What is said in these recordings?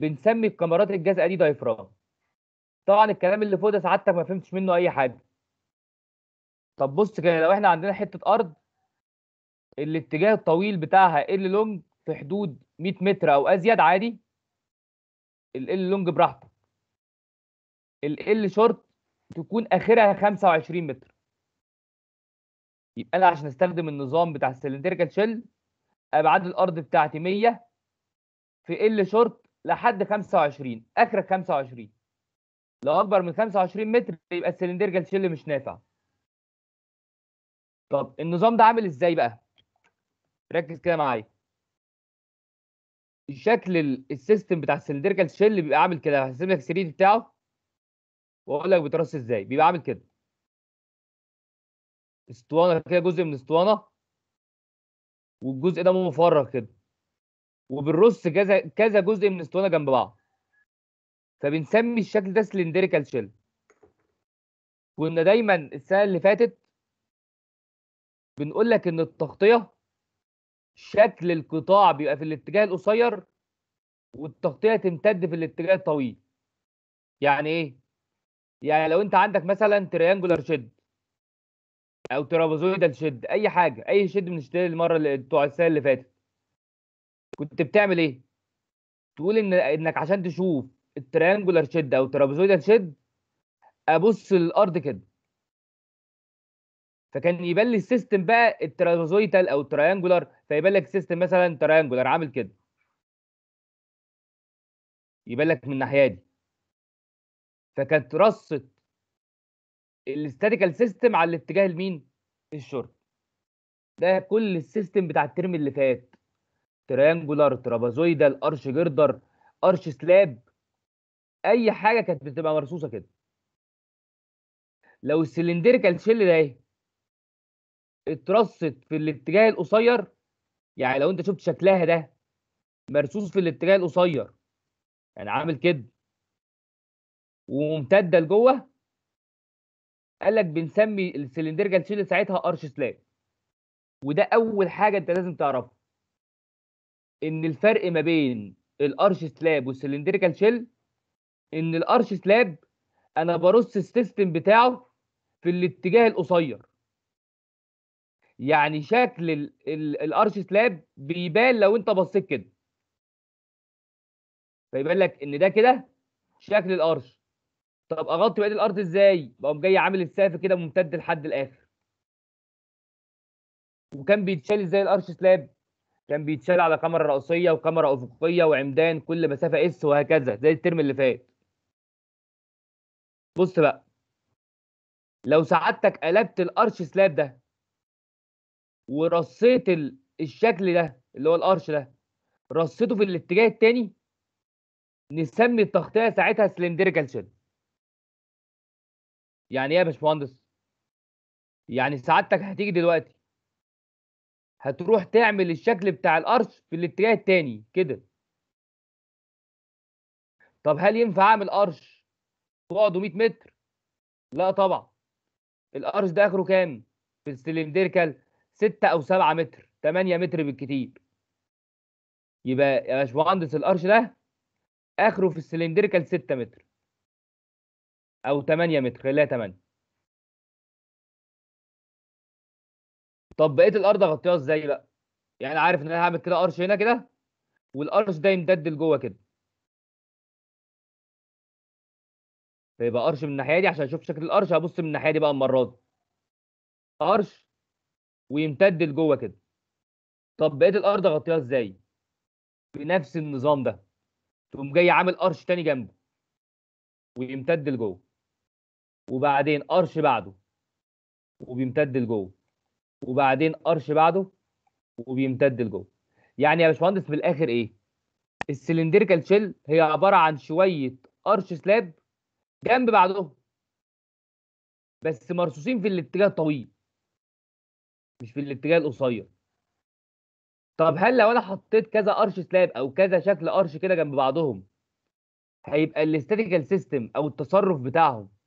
بنسمي الكاميرات الجزئه دي دايفرام طبعا الكلام اللي فوق ده سعادتك ما فهمتش منه اي حاجه طب بص كده لو احنا عندنا حته ارض الاتجاه الطويل بتاعها ال لونج في حدود 100 متر او ازيد عادي ال لونج براحتك ال شورت تكون اخرها 25 متر يبقى انا عشان استخدم النظام بتاع السلندريكال شيل ابعاد الارض بتاعتي 100 في ال شورت لحد 25 اخرك 25 لو اكبر من 25 متر يبقى السلندرجه الشيل مش نافع طب النظام ده عامل ازاي بقى ركز كده معايا شكل السيستم بتاع السلندرجه شيل بيبقى عامل كده هسيب لك السرير بتاعه واقول لك بيترص ازاي بيبقى عامل كده اسطوانه كده جزء من اسطوانه والجزء ده مفرغ كده وبنرص كذا كذا جزء من اسطوانه جنب بعض فبنسمي الشكل ده سلندريكال شيل كنا دايما السنه اللي فاتت بنقول لك ان التغطيه شكل القطاع بيبقى في الاتجاه القصير والتغطيه تمتد في الاتجاه الطويل يعني ايه يعني لو انت عندك مثلا تريانجولار شد او ترابوزويدال شد اي حاجه اي شد من المره اللي بتوع السنه اللي فاتت كنت بتعمل ايه؟ تقول ان انك عشان تشوف التريانجولار شد او الترابيزويدال شد ابص للارض كده فكان يبان لي السيستم بقى الترابيزويدال او التريانجولار فيبان لك السيستم مثلا تريانجولار عامل كده يبان لك من الناحيه دي فكانت رصه الاستاتيكال سيستم على الاتجاه لمين؟ الشورت ده كل السيستم بتاع الترم اللي فات تريانجولار ترابازويدال ارش جردر ارش سلاب اي حاجه كانت بتبقى مرصوصه كده لو السلندريكال شيل ده إيه؟ اترصت في الاتجاه القصير يعني لو انت شفت شكلها ده مرصوص في الاتجاه القصير يعني عامل كده وممتده لجوه قال لك بنسمي السلندريكال شيل ساعتها ارش سلاب وده اول حاجه انت لازم تعرفها ان الفرق ما بين الارش سلاب والسلندريكال شيل ان الارش سلاب انا برص السيستم بتاعه في الاتجاه القصير يعني شكل الارش سلاب بيبان لو انت بصيت كده فيبان لك ان ده كده شكل الارش طب اغطي بقيه الارض ازاي بقوم جاي عامل السقف كده ممتد لحد الاخر وكان بيتشال ازاي الارش سلاب كان بيتشال على كاميرا راسيه وكاميرا افقيه وعمدان كل مسافه اس وهكذا زي الترم اللي فات بص بقى لو سعادتك قلبت الارش سلاب ده ورصيت الشكل ده اللي هو الارش ده رصيته في الاتجاه التاني نسمي التغطيه ساعتها سلندريكال شيل يعني ايه يا باشمهندس يعني سعادتك هتيجي دلوقتي هتروح تعمل الشكل بتاع القرش في الاتجاه التاني كده طب هل ينفع اعمل قرش بعده 100 متر لا طبعا القرش ده اخره كام في السلندريكال 6 او 7 متر 8 متر بالكتير يبقى يا باشمهندس القرش ده اخره في السلندريكال 6 متر او 8 متر خليها 8 طب بقيه الارض اغطيها ازاي بقى يعني عارف ان انا هعمل كده قرش هنا كده والقرش ده يمتد لجوه كده فيبقى قرش من الناحيه دي عشان اشوف شكل القرش هبص من الناحيه دي بقى المره دي قرش ويمتد لجوه كده طب بقيه الارض اغطيها ازاي بنفس النظام ده تقوم جاي عامل قرش تاني جنبه ويمتد لجوه وبعدين قرش بعده وبيمتد لجوه وبعدين ارش بعده وبيمتد لجوه يعني يا باشمهندس في الاخر ايه السلندريكال شيل هي عباره عن شويه ارش سلاب جنب بعضهم بس مرصوصين في الاتجاه الطويل مش في الاتجاه القصير طب هل لو انا حطيت كذا ارش سلاب او كذا شكل ارش كده جنب بعضهم هيبقى الاستاتيكال سيستم او التصرف بتاعهم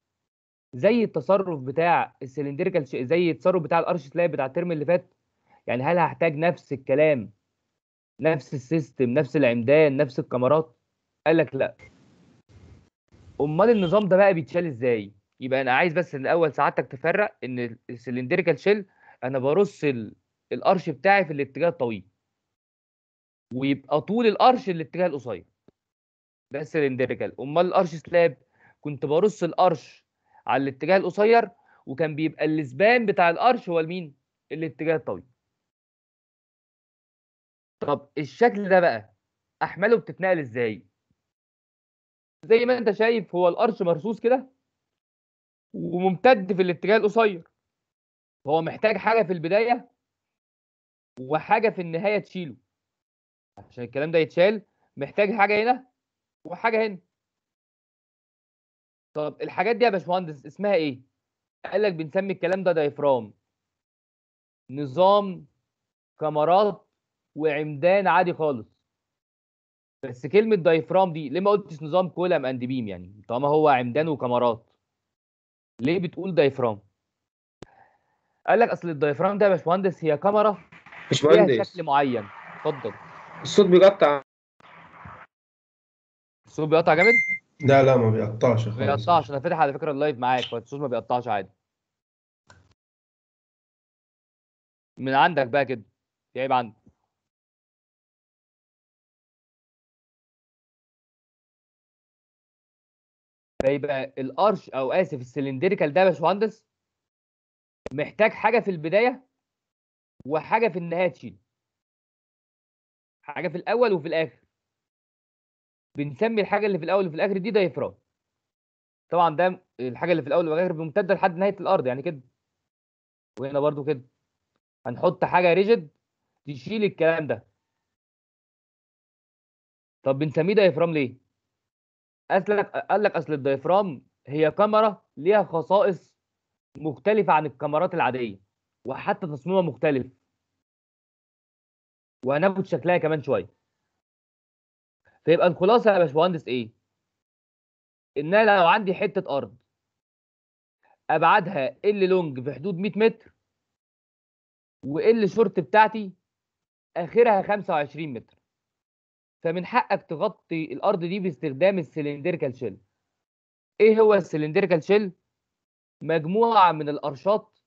زي التصرف بتاع السلندريكال زي التصرف بتاع الارش سلاب بتاع الترم اللي فات يعني هل هحتاج نفس الكلام نفس السيستم نفس العمدان نفس الكاميرات قال لك لا امال النظام ده بقى بيتشال ازاي يبقى انا عايز بس الاول سعادتك تفرق ان السلندريكال شيل انا برص الارش بتاعي في الاتجاه الطويل ويبقى طول الارش الاتجاه القصير ده السلندريكال امال الارش سلاب كنت برص الارش على الاتجاه القصير وكان بيبقى السبان بتاع القرش هو المين الاتجاه الطويل طب الشكل ده بقى احماله بتتنقل ازاي زي ما انت شايف هو القرش مرصوص كده وممتد في الاتجاه القصير هو محتاج حاجه في البدايه وحاجه في النهايه تشيله عشان الكلام ده يتشال محتاج حاجه هنا وحاجه هنا طب الحاجات دي يا باشمهندس اسمها ايه؟ قال لك بنسمي الكلام ده دايفرام نظام كاميرات وعمدان عادي خالص بس كلمه دايفرام دي ليه ما قلتش نظام كولم اند بيم يعني طالما هو عمدان وكاميرات ليه بتقول دايفرام قال لك اصل الدايفرام ده يا باشمهندس هي كاميرا ليها شكل معين اتفضل الصوت بيقطع الصوت بيقطع جامد لا لا ما بيقطعش خالص ما بيقطعش انا فاتح على فكره اللايف معاك فالصوت ما بيقطعش عادي من عندك بقى كده جايب عندك فيبقى الارش او اسف السلندريكال ده يا باشمهندس محتاج حاجه في البدايه وحاجه في النهايه تشيل حاجه في الاول وفي الاخر بنسمي الحاجه اللي في الاول وفي الاخر دي دايفرام طبعا ده الحاجه اللي في الاول وفي الاخر ممتده لحد نهايه الارض يعني كده وهنا برضو كده هنحط حاجه ريجيد تشيل الكلام ده طب بنسميه دايفرام ليه قال قال لك اصل الدايفرام هي كاميرا ليها خصائص مختلفه عن الكاميرات العاديه وحتى تصميمها مختلف وهناخد شكلها كمان شويه فيبقى الخلاصه يا باشمهندس ايه؟ ان انا لو عندي حته ارض ابعادها ال لونج في حدود 100 متر وال شورت بتاعتي اخرها 25 متر فمن حقك تغطي الارض دي باستخدام السلندريكال شيل ايه هو السلندريكال شيل مجموعه من الارشات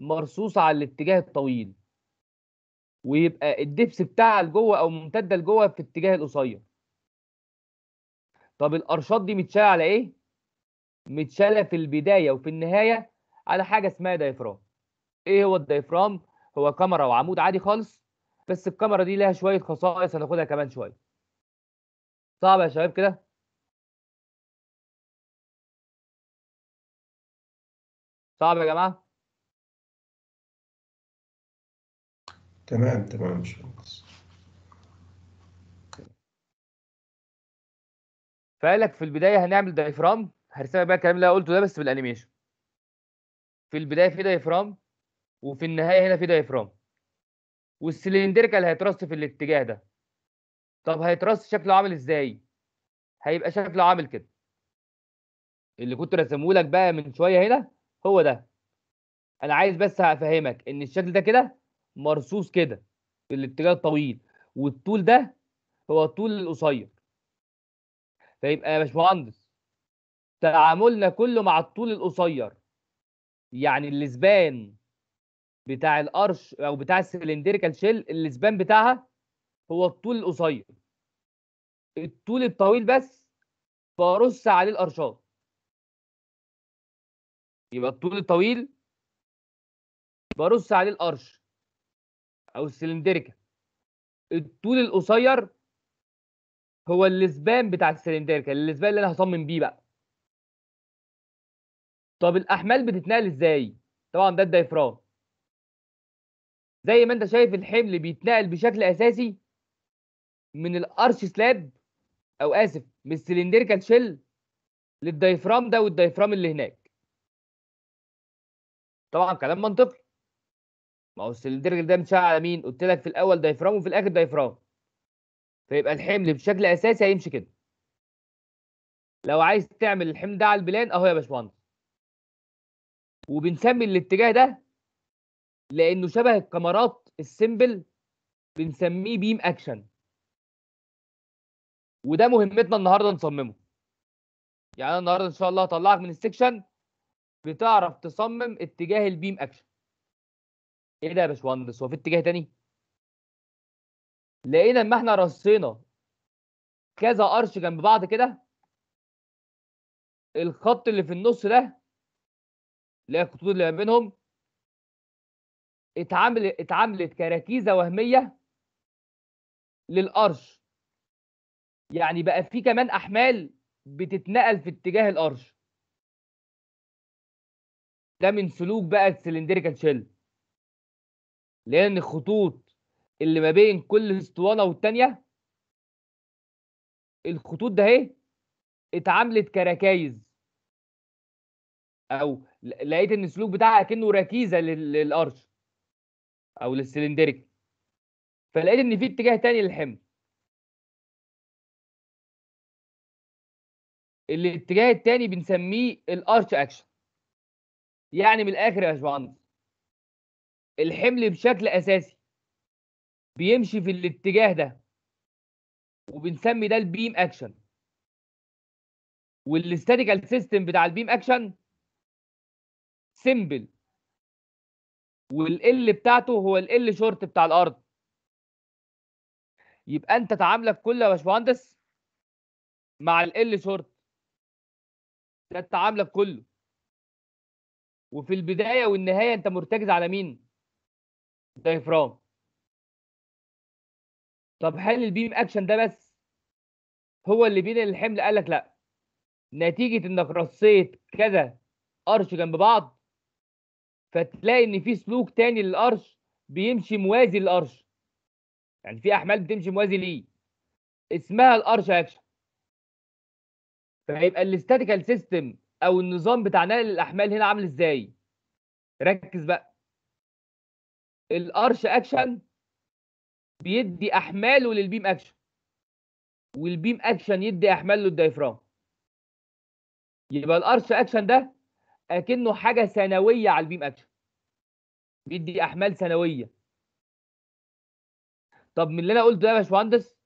مرصوصه على الاتجاه الطويل ويبقى الدبس بتاعها لجوه او ممتده لجوه في اتجاه القصير طب الارشاد دي متشاله على ايه متشاله في البدايه وفي النهايه على حاجه اسمها دايفرام ايه هو الدايفرام هو كاميرا وعمود عادي خالص بس الكاميرا دي لها شويه خصائص هناخدها كمان شويه صعب يا شباب كده صعب يا جماعه تمام تمام مش مقص فقال لك في البدايه هنعمل دايفرام هرسمها بقى الكلام اللي انا قلته ده بس بالانيميشن في البدايه في دايفرام وفي النهايه هنا في دايفرام والسلندريكال هيترص في الاتجاه ده طب هيترص شكله عامل ازاي هيبقى شكله عامل كده اللي كنت رسمه لك بقى من شويه هنا هو ده انا عايز بس افهمك ان الشكل ده كده مرصوص كده في الاتجاه الطويل والطول ده هو الطول القصير فيبقى آه، يا باشمهندس تعاملنا كله مع الطول القصير يعني الاسبان بتاع القرش او بتاع السلندريكال شيل الاسبان بتاعها هو الطول القصير الطول الطويل بس فارص عليه القرشات يبقى الطول الطويل برص عليه القرش او السلندريكال الطول القصير هو اللزبان بتاع السلندريكال اللزبان اللي انا هصمم بيه بقى طب الاحمال بتتنقل ازاي طبعا ده الدايفرام زي ما انت شايف الحمل بيتنقل بشكل اساسي من الارش سلاب او اسف من السلندريكال شيل للدايفرام ده والدايفرام اللي هناك طبعا كلام منطقي ما هو السلندريكال ده متشعب على مين قلت لك في الاول دايفرام وفي الاخر دايفرام فيبقى الحمل بشكل اساسي هيمشي كده لو عايز تعمل الحمل ده على البلان اهو يا باشمهندس وبنسمي الاتجاه ده لانه شبه الكاميرات السيمبل بنسميه بيم اكشن وده مهمتنا النهارده نصممه يعني انا النهارده ان شاء الله هطلعك من السكشن بتعرف تصمم اتجاه البيم اكشن ايه ده يا باشمهندس هو في اتجاه تاني لقينا اما احنا رصينا كذا قرش جنب بعض كده الخط اللي في النص ده اللي هي الخطوط اللي ما بينهم اتعامل اتعاملت كركيزه وهميه للقرش يعني بقى في كمان احمال بتتنقل في اتجاه القرش ده من سلوك بقى السلندريكال شيل لان الخطوط اللي ما بين كل اسطوانه والتانيه الخطوط ده اهي اتعملت كركايز او لقيت ان السلوك بتاعها كانه ركيزه للارش او للسلندريك فلقيت ان في اتجاه تاني للحمل الاتجاه التاني بنسميه الارش اكشن يعني من الاخر يا باشمهندس الحمل بشكل اساسي بيمشي في الاتجاه ده وبنسمي ده البيم اكشن والاستاتيكال سيستم بتاع البيم اكشن سيمبل والال بتاعته هو الال شورت بتاع الارض يبقى انت تعاملك كله يا باشمهندس مع الال شورت ده تعاملك كله وفي البدايه والنهايه انت مرتكز على مين دايفرام طب هل البيم اكشن ده بس هو اللي بين الحمل قال لك لا نتيجه انك رصيت كذا قرش جنب بعض فتلاقي ان في سلوك تاني للقرش بيمشي موازي للقرش يعني في احمال بتمشي موازي ليه اسمها القرش اكشن فهيبقى الاستاتيكال سيستم او النظام بتاع نقل الاحمال هنا عامل ازاي ركز بقى القرش اكشن بيدي احماله للبيم اكشن والبيم اكشن يدي احماله للدايفرام يبقى الارش اكشن ده اكنه حاجه ثانويه على البيم اكشن بيدي احمال ثانويه طب من اللي انا قلته ده يا باشمهندس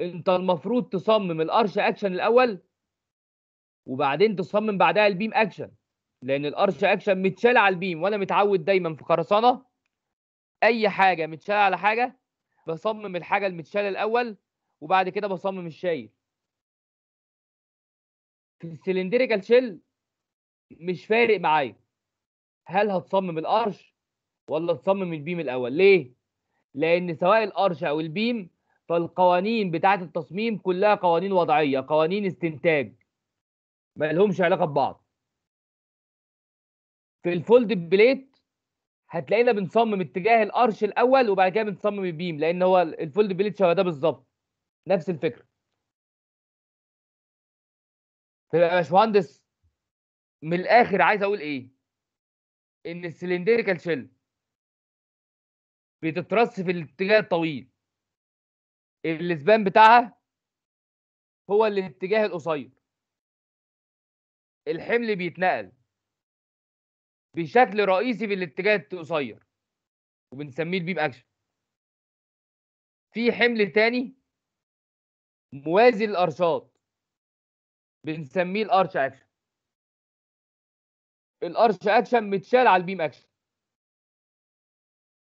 انت المفروض تصمم الارش اكشن الاول وبعدين تصمم بعدها البيم اكشن لان الارش اكشن متشال على البيم وانا متعود دايما في قرصنه اي حاجه متشال على حاجه بصمم الحاجه المتشاله الاول وبعد كده بصمم الشايل في السلندريكال شيل مش فارق معايا هل هتصمم القرش ولا تصمم البيم الاول ليه لان سواء القرش او البيم فالقوانين بتاعه التصميم كلها قوانين وضعيه قوانين استنتاج ما لهمش علاقه ببعض في الفولد بليت هتلاقينا بنصمم اتجاه الارش الاول وبعد كده بنصمم البيم لان هو الفولد بليت هو ده بالظبط نفس الفكره فيبقى يا باشمهندس من الاخر عايز اقول ايه ان السلندريكال شيل بتترص في الاتجاه الطويل السبان بتاعها هو الاتجاه القصير الحمل بيتنقل بشكل رئيسي في الاتجاه القصير وبنسميه البيم اكشن في حمل تاني موازي للارشات بنسميه الارش اكشن الارش اكشن متشال على البيم اكشن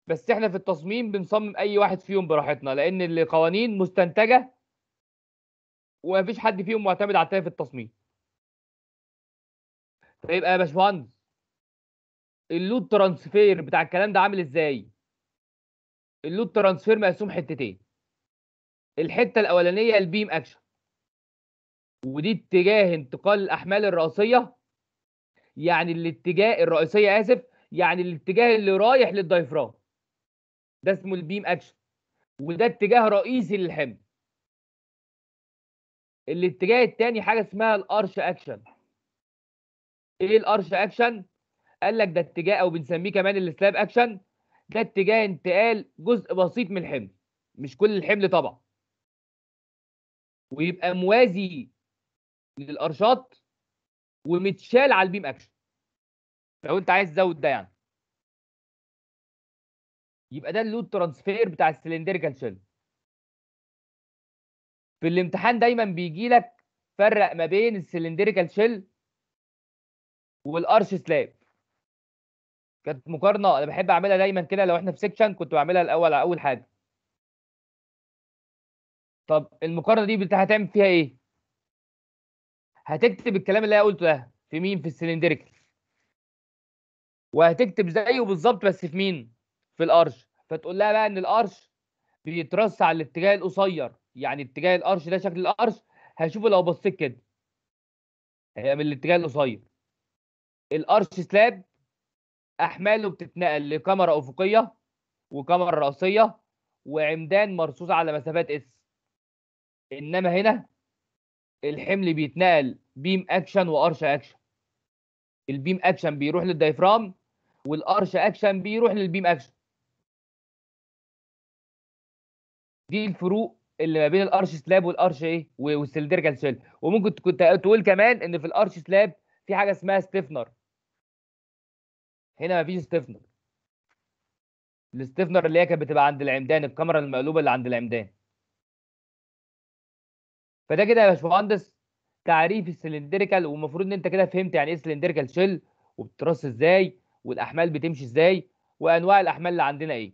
بس احنا في التصميم بنصمم اي واحد فيهم براحتنا لان القوانين مستنتجه ومفيش حد فيهم معتمد على التاني في التصميم فيبقى يا باشمهندس اللود ترانسفير بتاع الكلام ده عامل ازاي اللود ترانسفير مقسوم حتتين الحته الاولانيه البيم اكشن ودي اتجاه انتقال الاحمال الرئيسيه يعني الاتجاه الرئيسيه اسف يعني الاتجاه اللي رايح للدايفرام ده اسمه البيم اكشن وده اتجاه رئيسي للحمل الاتجاه الثاني حاجه اسمها الارش اكشن ايه الارش اكشن قال لك ده اتجاه او بنسميه كمان السلاب اكشن ده اتجاه انتقال جزء بسيط من الحمل مش كل الحمل طبعا ويبقى موازي للارشاط ومتشال على البيم اكشن لو انت عايز تزود ده يعني يبقى ده اللود ترانسفير بتاع السلندريكال شيل في الامتحان دايما بيجي لك فرق ما بين السلندريكال شيل والارش سلاب كانت مقارنه انا بحب اعملها دايما كده لو احنا في سيكشن كنت بعملها الاول على اول حاجه طب المقارنه دي هتعمل فيها ايه هتكتب الكلام اللي انا قلته ده في مين في السلندريكال وهتكتب زيه بالظبط بس في مين في الارش فتقول لها بقى ان الارش بيترص على الاتجاه القصير يعني اتجاه الارش ده شكل الارش هشوفه لو بصيت كده هي من الاتجاه القصير الارش سلاب احماله بتتنقل لكاميرا افقيه وكاميرا راسيه وعمدان مرصوص على مسافات اس انما هنا الحمل بيتنقل بيم اكشن وارش اكشن البيم اكشن بيروح للدايفرام والارش اكشن بيروح للبيم اكشن دي الفروق اللي ما بين الارش سلاب والارش ايه والسلندريكال شيل وممكن كنت تقول كمان ان في الارش سلاب في حاجه اسمها ستيفنر هنا مفيش ستيفنر الستيفنر اللي هي كانت بتبقى عند العمدان الكاميرا المقلوبه اللي عند العمدان فده كده يا باشمهندس تعريف السلندريكال والمفروض ان انت كده فهمت يعني ايه سلندريكال شيل وبترص ازاي والاحمال بتمشي ازاي وانواع الاحمال اللي عندنا ايه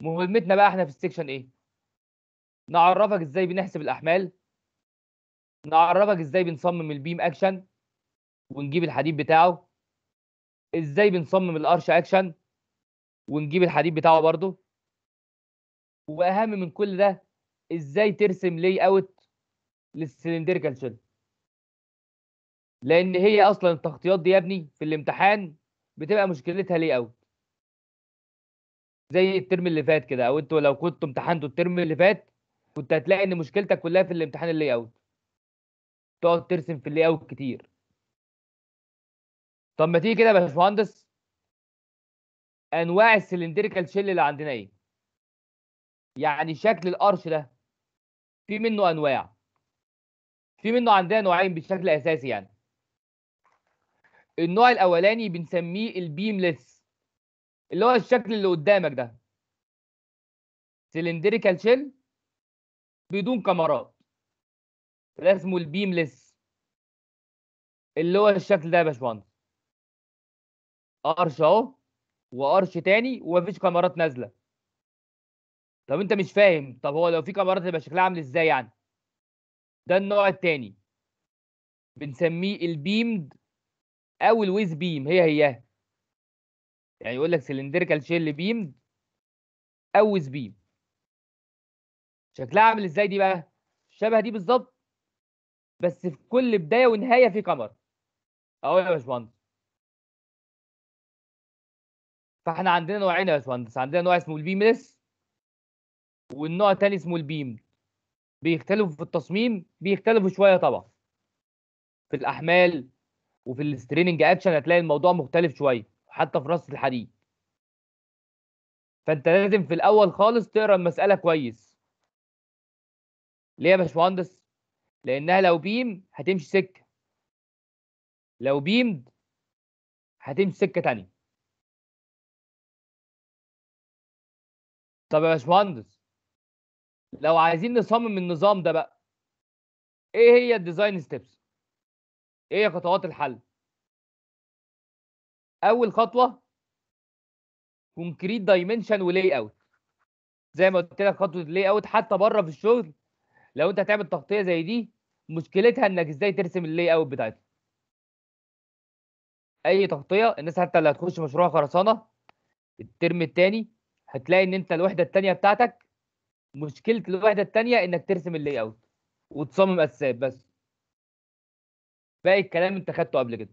مهمتنا بقى احنا في السكشن ايه نعرفك ازاي بنحسب الاحمال نعرفك ازاي بنصمم البيم اكشن ونجيب الحديد بتاعه ازاي بنصمم الارش اكشن ونجيب الحديد بتاعه برضه واهم من كل ده ازاي ترسم لي اوت للسلندريكال شيل لان هي اصلا التغطيات دي يا ابني في الامتحان بتبقى مشكلتها لي اوت زي الترم اللي فات كده او انتوا لو كنتوا امتحنتوا الترم اللي فات كنت هتلاقي ان مشكلتك كلها في الامتحان اللي اوت تقعد ترسم في اللي اوت كتير طب ما تيجي كده يا باشمهندس انواع السلندريكال شيل اللي عندنا ايه يعني شكل القرش ده في منه انواع في منه عندنا نوعين بشكل اساسي يعني النوع الاولاني بنسميه البيملس اللي هو الشكل اللي قدامك ده سلندريكال شيل بدون كاميرات ده اسمه البيملس اللي هو الشكل ده يا باشمهندس ارش اهو وارش تاني ومفيش كاميرات نازله طب انت مش فاهم طب هو لو في كاميرات هيبقى شكلها عامل ازاي يعني ده النوع التاني بنسميه البيمد او الويز بيم هي هي يعني يقول لك سلندريكال شيل بيمد او ويز بيم شكلها عامل ازاي دي بقى شبه دي بالظبط بس في كل بدايه ونهايه في كاميرا اهو يا باشمهندس فاحنا عندنا نوعين يا باشمهندس عندنا نوع اسمه البيملس والنوع الثاني اسمه البيم بيختلفوا في التصميم بيختلفوا شويه طبعا في الاحمال وفي الستريننج اكشن هتلاقي الموضوع مختلف شويه حتى في رصد الحديد فانت لازم في الاول خالص تقرا المساله كويس ليه يا باشمهندس لانها لو بيم هتمشي سكه لو بيمد هتمشي سكه تانية طب يا باشمهندس لو عايزين نصمم النظام ده بقى ايه هي الديزاين ستيبس ايه هي خطوات الحل اول خطوه كونكريت دايمنشن ولي اوت زي ما قلت لك خطوه اللي اوت حتى بره في الشغل لو انت هتعمل تغطيه زي دي مشكلتها انك ازاي ترسم اللي اوت بتاعتها اي تغطيه الناس حتى اللي هتخش مشروع خرسانه الترم الثاني هتلاقي ان انت الوحده الثانيه بتاعتك مشكله الوحده الثانيه انك ترسم اللاي اوت وتصمم اساسات بس باقي الكلام انت خدته قبل كده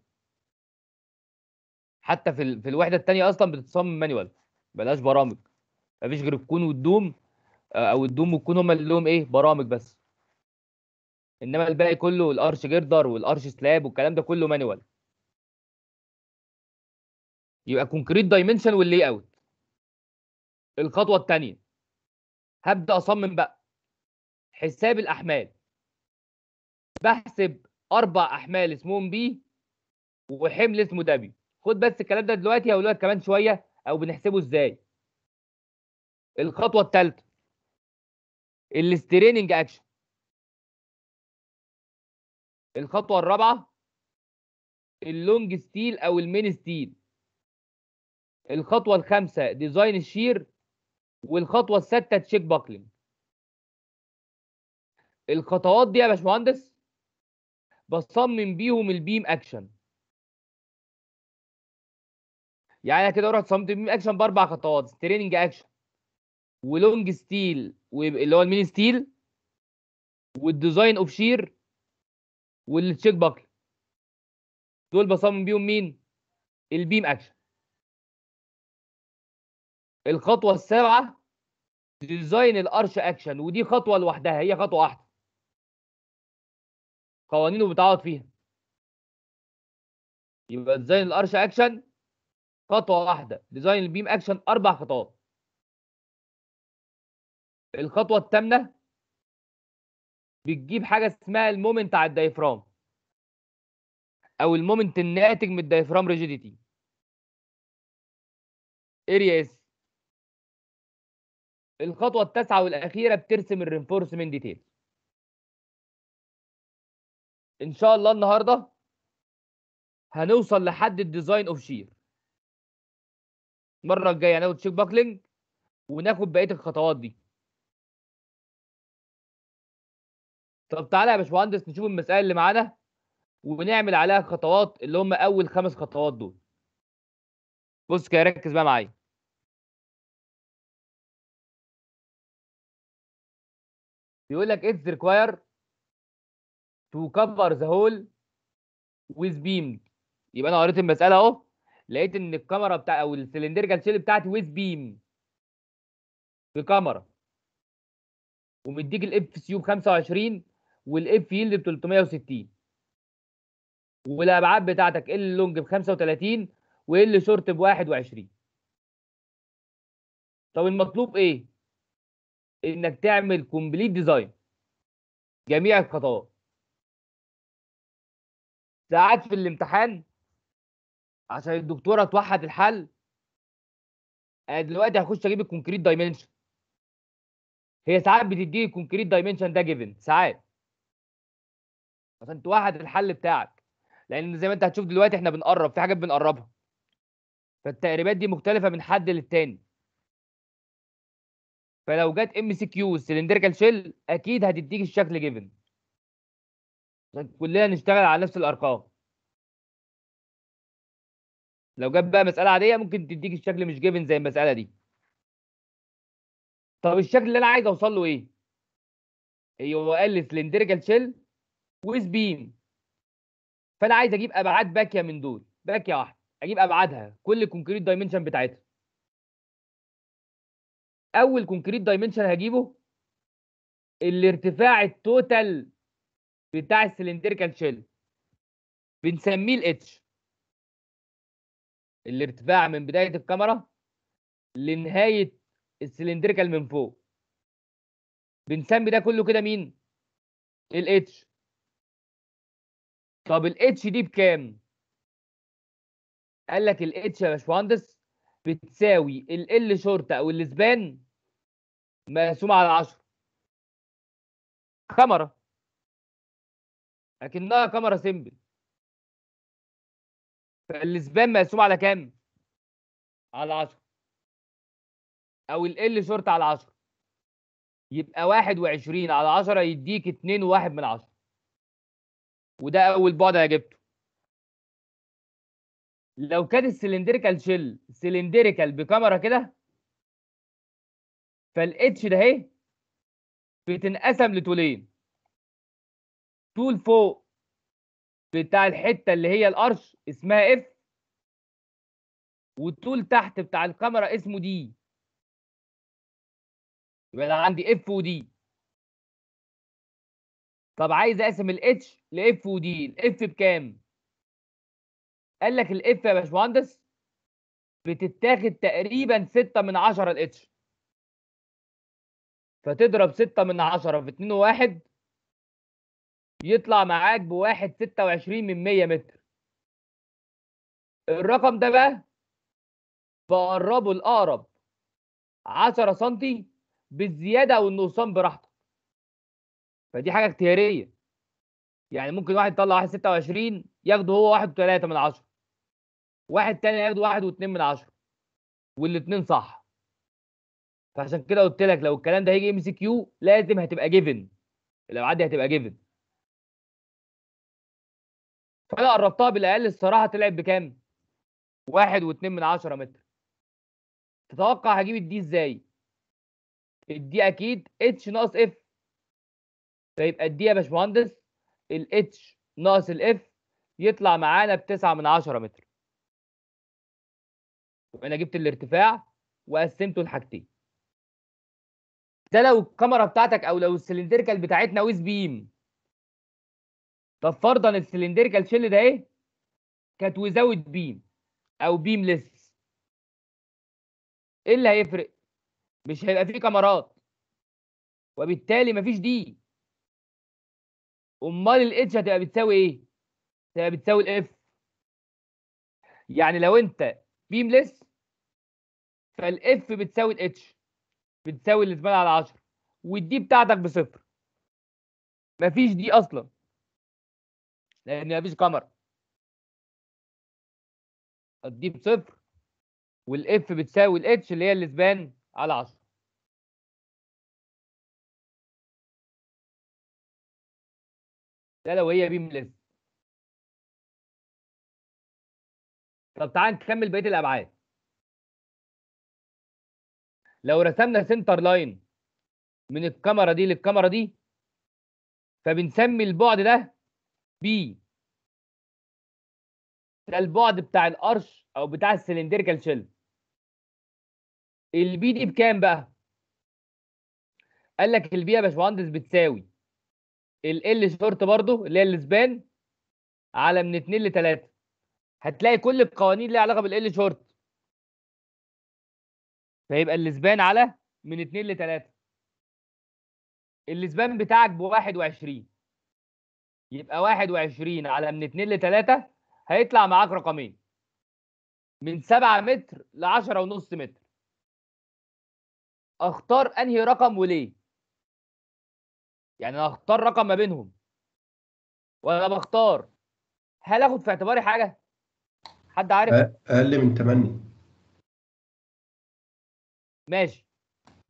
حتى في في الوحده الثانيه اصلا بتتصمم مانوال بلاش برامج مفيش غير الكون والدوم آه، او الدوم والكون هم اللي لهم ايه برامج بس انما الباقي كله الارش جردر والارش سلاب والكلام ده كله مانوال يبقى كونكريت دايمنشن واللي اوت الخطوه الثانيه هبدا اصمم بقى حساب الاحمال بحسب اربع احمال اسمهم بي وحمل اسمه دبي خد بس الكلام ده دلوقتي هقول لك كمان شويه او بنحسبه ازاي الخطوه الثالثه الاستريننج اكشن الخطوه الرابعه اللونج ستيل او المين ستيل الخطوه الخامسه ديزاين الشير والخطوه السادسه تشيك باكلينج الخطوات دي يا باشمهندس بصمم بيهم البيم اكشن يعني انا كده رحت صممت البيم اكشن باربع خطوات ستريننج اكشن ولونج ستيل اللي هو المين ستيل والديزاين اوف شير والتشيك باكل دول بصمم بيهم مين البيم اكشن الخطوه السابعه ديزاين الارش اكشن ودي خطوه لوحدها هي خطوه واحده قوانينه بتعوض فيها يبقى ديزاين الارش اكشن خطوه واحده ديزاين البيم اكشن اربع خطوات الخطوه الثامنه بتجيب حاجه اسمها المومنت على الدايفرام او المومنت الناتج من الدايفرام ريجيديتي اريا اس الخطوه التاسعه والاخيره بترسم الرينفورسمنت ديتيل ان شاء الله النهارده هنوصل لحد الديزاين اوف شير المره الجايه هناخد شيك باكلينج وناخد بقيه الخطوات دي طب تعالى يا باشمهندس نشوف المسألة اللي معانا ونعمل عليها خطوات اللي هم اول خمس خطوات دول بص كده ركز بقى معايا يقول لك اتس ريكواير تو كفر ذا هول ويز بيم يبقى انا قريت المساله اهو لقيت ان الكاميرا بتاع او السلندريكال شيل بتاعتي ويز بيم بكاميرا ومديك الاف سيو ب 25 والاف يلد ب 360 والابعاد بتاعتك ال لونج ب 35 وال شورت ب 21 طب المطلوب ايه؟ انك تعمل كومبليت ديزاين جميع الخطوات ساعات في الامتحان عشان الدكتوره توحد الحل انا دلوقتي هخش اجيب الكونكريت دايمنشن هي ساعات بتديني الكونكريت دايمنشن ده جيفن ساعات عشان توحد الحل بتاعك لان زي ما انت هتشوف دلوقتي احنا بنقرب في حاجات بنقربها فالتقريبات دي مختلفه من حد للتاني فلو جت ام سي كيو سلندريكال شيل اكيد هتديك الشكل جيفن كلنا نشتغل على نفس الارقام لو جت بقى مساله عاديه ممكن تديك الشكل مش جيفن زي المساله دي طب الشكل اللي انا عايز اوصل له ايه هو قال لي سلندريكال شيل ويز بيم فانا عايز اجيب ابعاد باكيه من دول باكيه واحده اجيب ابعادها كل الكونكريت دايمنشن بتاعتها اول كونكريت دايمنشن هجيبه الارتفاع التوتال بتاع السلندريكال شيل بنسميه الاتش الارتفاع من بدايه الكاميرا لنهايه السلندريكال من فوق بنسمي ده كله كده مين الاتش طب الاتش دي بكام قال لك الاتش يا باشمهندس بتساوي ال شورت او الاسبان مقسوم على 10 كاميرا لكنها كاميرا سيمبل فالاسبان مقسوم على كام؟ على 10 او ال شورت على 10 يبقى 21 على 10 يديك 2.1 من 10 وده اول بعد انا جبته لو كانت السلندريكال شيل سلندريكال بكاميرا كده فالاتش ده اهي بتنقسم لطولين طول فوق بتاع الحته اللي هي القرش اسمها اف والطول تحت بتاع الكاميرا اسمه دي يبقى انا عندي اف ودي طب عايز اقسم الاتش لاف ودي الاف بكام قال لك الاف يا باشمهندس بتتاخد تقريبا 6 من 10 الاتش فتضرب 6 من 10 في 2 1 يطلع معاك بواحد 26 من 100 متر الرقم ده بقى بقربه الأقرب 10 سنتي بالزيادة والنقصان براحتك فدي حاجة اختيارية يعني ممكن واحد يطلع واحد 26 ياخده هو واحد من 10 واحد تاني هياخد واحد واتنين من عشرة والاتنين صح فعشان كده قلت لك لو الكلام ده هيجي ام سي كيو لازم هتبقى جيفن لو عدي هتبقى جيفن فانا قربتها بالاقل الصراحه تلعب بكام؟ واحد واتنين من عشرة متر تتوقع هجيب الدي ازاي؟ الدي اكيد اتش ناقص اف فيبقى الدي يا باشمهندس الاتش ناقص الاف يطلع معانا بتسعة من عشرة متر وانا جبت الارتفاع وقسمته لحاجتين ده لو الكاميرا بتاعتك او لو السلندريكال بتاعتنا ويز بيم طب فرضا السلندريكال شيل ده ايه كانت ويزاوت بيم او بيم ليس ايه اللي هيفرق مش هيبقى فيه كاميرات وبالتالي مفيش دي امال الاتش هتبقى بتساوي ايه هتبقى بتساوي الاف يعني لو انت بيم لس فالاف بتساوي الاتش بتساوي الزباله على 10 والدي بتاعتك بصفر مفيش دي اصلا لان مفيش كاميرا الدي بصفر والاف بتساوي الاتش اللي هي الاسبان على 10 ده لو هي بيم ليست طب تعال نكمل بقيه الابعاد لو رسمنا سنتر لاين من الكاميرا دي للكاميرا دي فبنسمي البعد ده بي ده البعد بتاع القرش او بتاع السلندريكال شيل البي دي بكام بقى قال لك البي يا باشمهندس بتساوي ال ال شورت برضه اللي هي السبان على من 2 ل 3 هتلاقي كل القوانين ليها علاقه بالال شورت فيبقى الاسبان على من 2 ل 3 الاسبان بتاعك ب 21 يبقى 21 على من 2 ل 3 هيطلع معاك رقمين من 7 متر ل 10.5 متر اختار انهي رقم وليه يعني انا اختار رقم ما بينهم وانا بختار هل اخد في اعتباري حاجه حد عارف اقل من 8 ماشي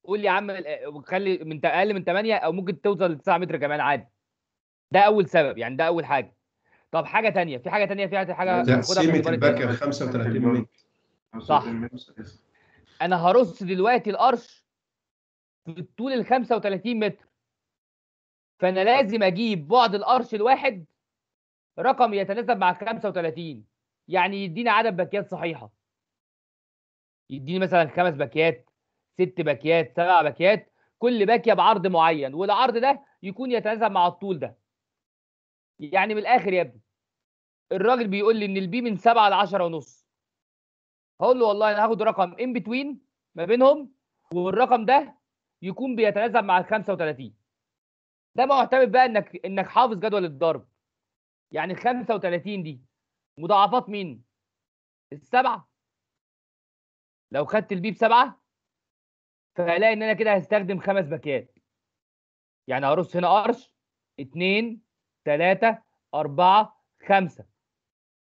قول لي يا عم خلي من اقل من 8 او ممكن توصل ل 9 متر كمان عادي ده اول سبب يعني ده اول حاجه طب حاجه ثانيه في حاجه ثانيه فيها حاجه تقسيمه الباك 35 متر صح انا هرص دلوقتي القرش في الطول ال 35 متر فانا لازم اجيب بعد القرش الواحد رقم يتناسب مع 35 يعني يديني عدد باكيات صحيحه يديني مثلا خمس باكيات ست باكيات سبع باكيات كل باكيه بعرض معين والعرض ده يكون يتناسب مع الطول ده يعني من الاخر يا ابني الراجل بيقول لي ان البي من 7 ل 10 ونص هقول له والله انا هاخد رقم ان بتوين ما بينهم والرقم ده يكون بيتناسب مع ال 35 ده معتمد بقى انك انك حافظ جدول الضرب يعني ال 35 دي مضاعفات مين؟ السبعه لو خدت البي بسبعه فهلاقي ان انا كده هستخدم خمس باكات يعني هرص هنا قرش اتنين تلاتة أربعة خمسة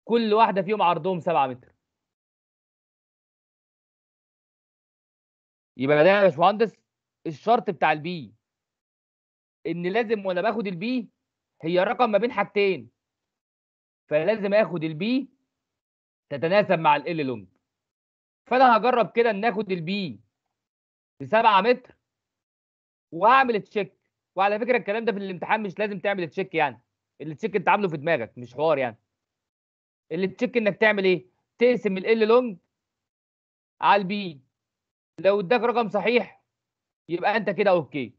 كل واحدة فيهم عرضهم سبعة متر يبقى ده يا باشمهندس الشرط بتاع البي ان لازم وانا باخد البي هي رقم ما بين حاجتين فلازم اخد البي تتناسب مع ال لونج فانا هجرب كده ان اخد البي ب 7 متر وهعمل تشيك وعلى فكره الكلام ده في الامتحان مش لازم تعمل تشيك يعني اللي تشيك انت عامله في دماغك مش حوار يعني اللي تشيك انك تعمل ايه تقسم ال لونج على البي لو اداك رقم صحيح يبقى انت كده اوكي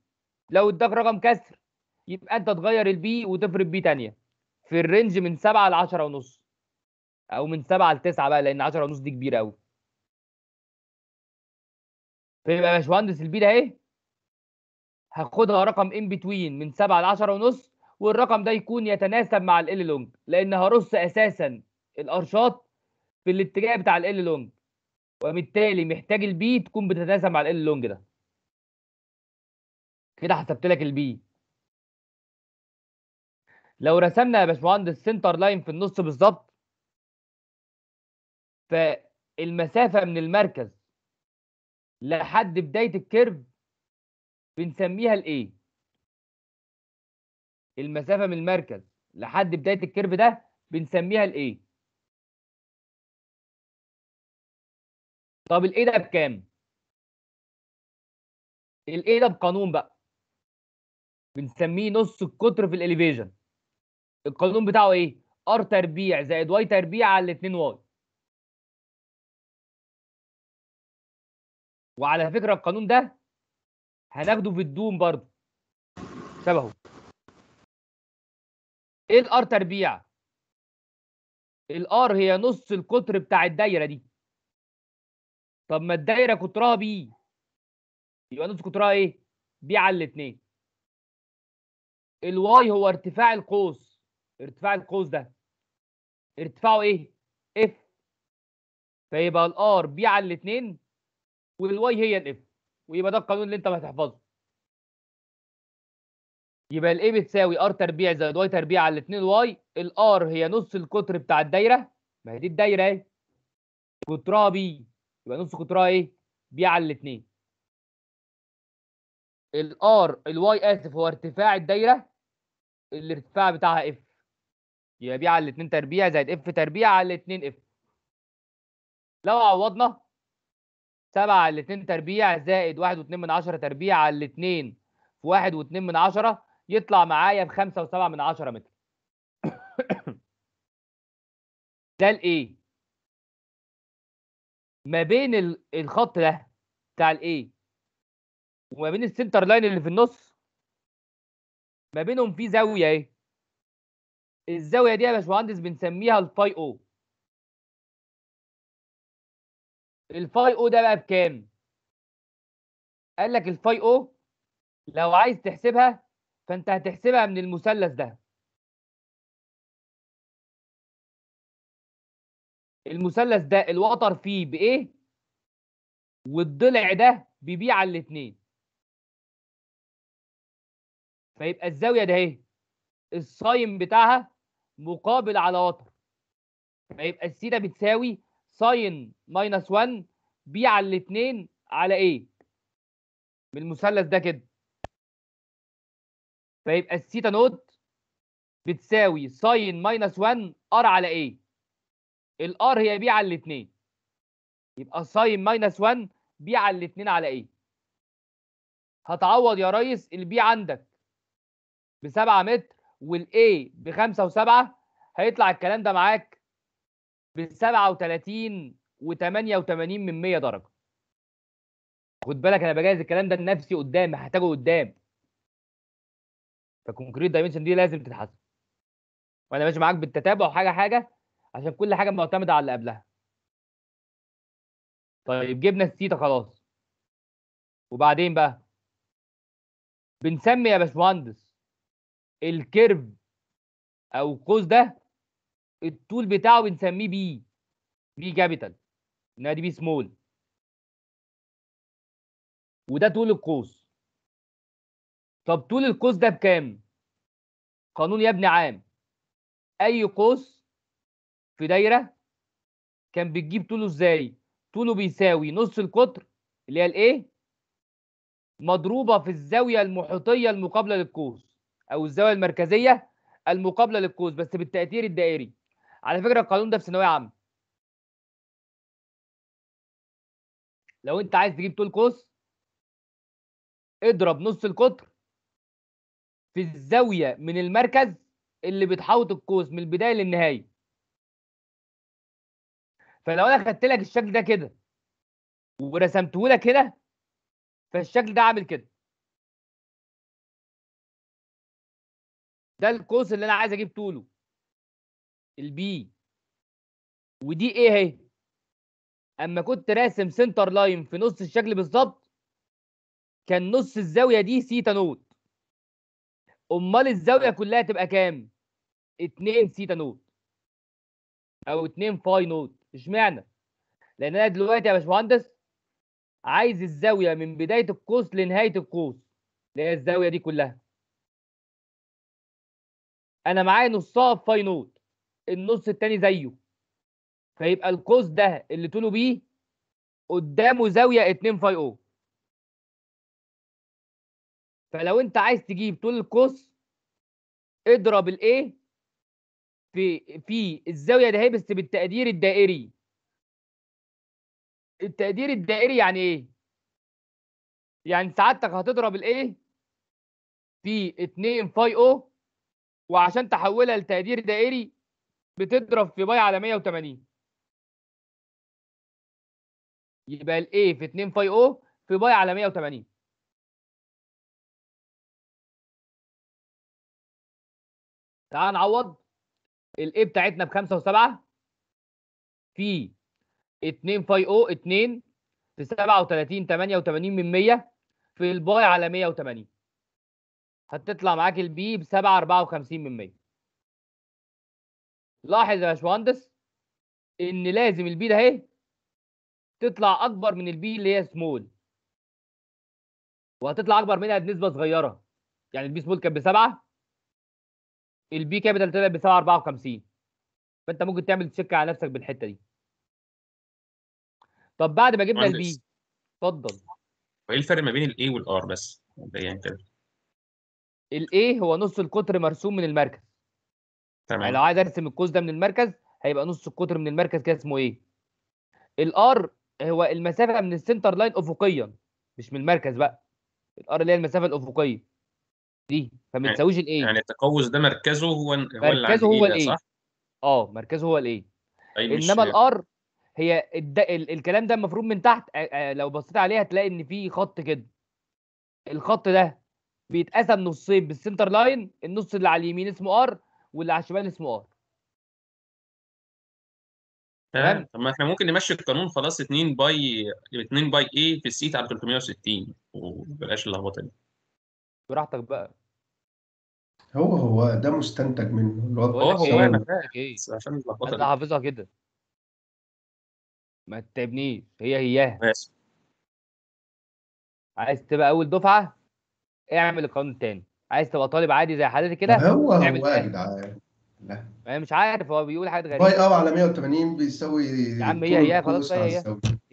لو اداك رقم كسر يبقى انت تغير البي وتفرض بي ثانيه في الرينج من 7 ل 10 ونص او من 7 ل 9 بقى لان 10 ونص دي كبيره قوي فيبقى يا باشمهندس ده اهي هاخدها رقم ان بتوين من 7 ل 10 ونص والرقم ده يكون يتناسب مع ال لونج لان هرص اساسا الارشات في الاتجاه بتاع ال لونج وبالتالي محتاج البي تكون بتتناسب مع ال لونج ده كده حسبت لك البي لو رسمنا يا باشمهندس سنتر لاين في النص بالظبط فالمسافه من المركز لحد بدايه الكيرف بنسميها الايه المسافه من المركز لحد بدايه الكيرف ده بنسميها الايه طب الايه ده بكام الايه ده بقانون بقى بنسميه نص القطر في الاليفيجن القانون بتاعه ايه ار تربيع زائد واي تربيع على 2 واي وعلى فكره القانون ده هناخده في الدوم برضه شبهه ايه الار تربيع الار هي نص القطر بتاع الدايره دي طب ما الدايره قطرها بي يبقى نص قطرها ايه بي على الاثنين الواي هو ارتفاع القوس ارتفاع القوس ده ارتفاعه ايه اف فيبقى الار بي على الاثنين والواي هي الاف ويبقى ده القانون اللي انت ما هتحفظه يبقى الاي بتساوي ار تربيع زائد واي تربيع على 2 واي الار هي نص القطر بتاع الدايره ما هي دي الدايره اهي قطرها بي يبقى نص قطرها ايه بي على 2 الار الواي اسف هو ارتفاع الدايره الارتفاع بتاعها اف يبقى بي على 2 تربيع زائد اف تربيع على 2 اف لو عوضنا 7 على 2 تربيع زائد 1.2 من 10 تربيع على الاثنين في 1.2 من 10 يطلع معايا ب 5.7 من 10 متر ده الايه ما بين الخط ده بتاع الايه وما بين السنتر لاين اللي في النص ما بينهم في زاويه ايه الزاويه دي يا باشمهندس بنسميها الباي او الفاي او ده بقى بكام قال لك الفاي او لو عايز تحسبها فانت هتحسبها من المثلث ده المثلث ده الوتر فيه بايه والضلع ده بيبيع على الاثنين فيبقى الزاويه ده ايه؟ الصايم بتاعها مقابل على وتر فيبقى السي ده بتساوي ساين ماينس 1 بي على الاثنين على ايه بالمثلث ده كده فيبقى الثيتا نوت بتساوي ساين ماينس 1 ار على ايه الار هي بي على الاثنين يبقى ساين ماينس 1 بي على الاثنين على ايه هتعوض يا ريس البي عندك ب 7 متر والاي ب 5 و7 هيطلع الكلام ده معاك ب 37 و88 من 100 درجه خد بالك انا بجهز الكلام ده لنفسي قدام هحتاجه قدام فالكونكريت دايمنشن دي لازم تتحسب وانا ماشي معاك بالتتابع حاجه حاجه عشان كل حاجه معتمده على اللي قبلها طيب جبنا الثيتا خلاص وبعدين بقى بنسمي يا باشمهندس الكيرف او القوس ده الطول بتاعه بنسميه بي بي كابيتال نادي بي سمول وده طول القوس طب طول القوس ده بكام قانون يا ابني عام اي قوس في دايره كان بتجيب طوله ازاي طوله بيساوي نص القطر اللي هي الايه مضروبه في الزاويه المحيطيه المقابله للقوس او الزاويه المركزيه المقابله للقوس بس بالتاثير الدائري على فكره القانون ده في ثانويه عامه لو انت عايز تجيب طول قوس اضرب نص القطر في الزاويه من المركز اللي بتحوط القوس من البدايه للنهايه فلو انا خدت لك الشكل ده كده ورسمته لك هنا فالشكل ده عامل كده ده القوس اللي انا عايز اجيب طوله البي ودي ايه اهي اما كنت راسم سنتر لاين في نص الشكل بالظبط كان نص الزاويه دي سيتا نوت امال الزاويه كلها تبقى كام 2 سيتا نوت او 2 فاي نوت اشمعنى لان انا دلوقتي يا باشمهندس عايز الزاويه من بدايه القوس لنهايه القوس اللي هي الزاويه دي كلها انا معايا نصها فاي نوت النص التاني زيه فيبقى القوس ده اللي طوله بي قدامه زاويه 2 فاي او فلو انت عايز تجيب طول القوس اضرب الايه في في الزاويه ده بس بالتقدير الدائري التقدير الدائري يعني ايه يعني سعادتك هتضرب الايه في 2 فاي او وعشان تحولها لتقدير دائري بتضرب في باي على 180 يبقى الاي في 2 باي او في باي على 180 تعال نعوض الاي بتاعتنا ب 5 و7 في 2 باي او 2 في 37 88 من 100 في الباي على 180 هتطلع معاك البي ب 7 54 من 100 لاحظ يا باشمهندس ان لازم البي ده اهي تطلع اكبر من البي اللي هي سمول وهتطلع اكبر منها بنسبه صغيره يعني البي سمول كانت بسبعه البي كابيتال طلعت ب 54 فانت ممكن تعمل تشيك على نفسك بالحته دي طب بعد ما جبنا البي اتفضل وايه الفرق ما بين الاي والار بس مبدئيا يعني كده الاي هو نص القطر مرسوم من المركز تمام يعني لو عايز ارسم القوس ده من المركز هيبقى نص القطر من المركز كده اسمه ايه الار هو المسافه من السنتر لاين افقيا مش من المركز بقى الار اللي هي المسافه الافقيه دي فما يعني تساويش الايه يعني التقوس ده مركزه هو هو مركزه هو الايه صح اه مركزه هو الايه طيب، انما الار هي الد... ال... الكلام ده المفروض من تحت لو بصيت عليها هتلاقي ان في خط كده الخط ده بيتقسم نصين بالسنتر لاين النص اللي على اليمين اسمه ار واللي على الشمال اسمه ار آه. تمام طب ما احنا ممكن نمشي القانون خلاص 2 باي 2 باي اي في السيت على 360 وبلاش اللخبطه دي براحتك بقى هو هو ده مستنتج منه هو هو انا فاهم عشان اللخبطه دي حافظها كده ما تتعبنيش هي هياها ماشي عايز تبقى اول دفعه اعمل القانون تاني عايز تبقى طالب عادي زي حضرتك كده هو هو يا جدعان لا انا مش عارف هو بيقول حاجات غريبه باي او اه على 180 بيساوي يا عم هي هي خلاص هي هي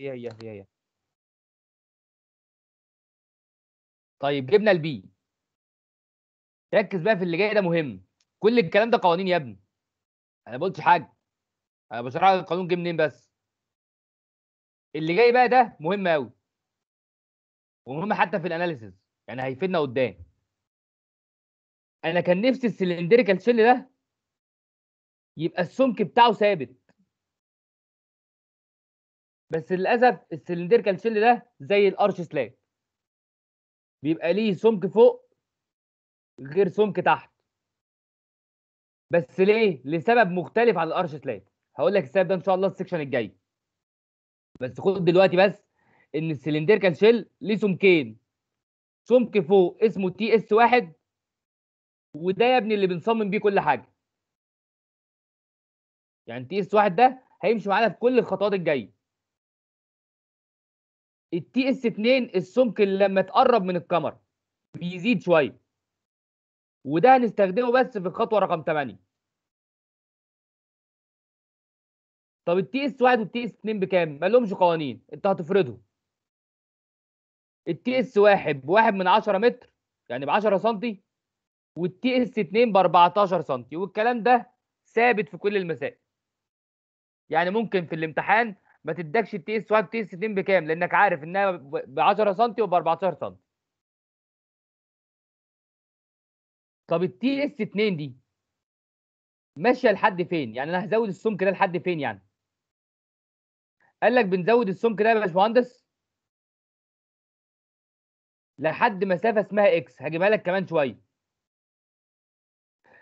هي هي هي طيب جبنا البي ركز بقى في اللي جاي ده مهم كل الكلام ده قوانين يا ابني انا ما قلتش حاجه انا بشرح لك القانون جه منين بس اللي جاي بقى ده مهم قوي ومهم حتى في الاناليسز يعني هيفيدنا قدام انا كان نفسي السلندريكال شيل ده يبقى السمك بتاعه ثابت بس للاسف السلندريكال شيل ده زي الارش سلاب بيبقى ليه سمك فوق غير سمك تحت بس ليه لسبب مختلف عن الارش سلاب هقول لك السبب ده ان شاء الله السكشن الجاي بس خد دلوقتي بس ان السلندريكال شيل ليه سمكين سمك فوق اسمه تي اس واحد وده يا ابني اللي بنصمم بيه كل حاجه يعني تي اس واحد ده هيمشي معانا في كل الخطوات الجايه التي اس 2 السمك اللي لما تقرب من الكاميرا بيزيد شويه وده هنستخدمه بس في الخطوه رقم 8 طب التي اس 1 والتي اس 2 بكام؟ ما لهمش قوانين انت هتفرضهم التي اس 1 بواحد من 10 متر يعني ب 10 سم والتي اس 2 ب 14 سم والكلام ده ثابت في كل المسائل يعني ممكن في الامتحان ما تدكش التي اس 1 تي اس 2 بكام لانك عارف انها ب 10 سم وب 14 سم طب التي اس 2 دي ماشيه لحد فين يعني انا هزود السمك ده لحد فين يعني قال لك بنزود السمك ده يا باشمهندس لحد مسافه اسمها اكس هجيبها لك كمان شويه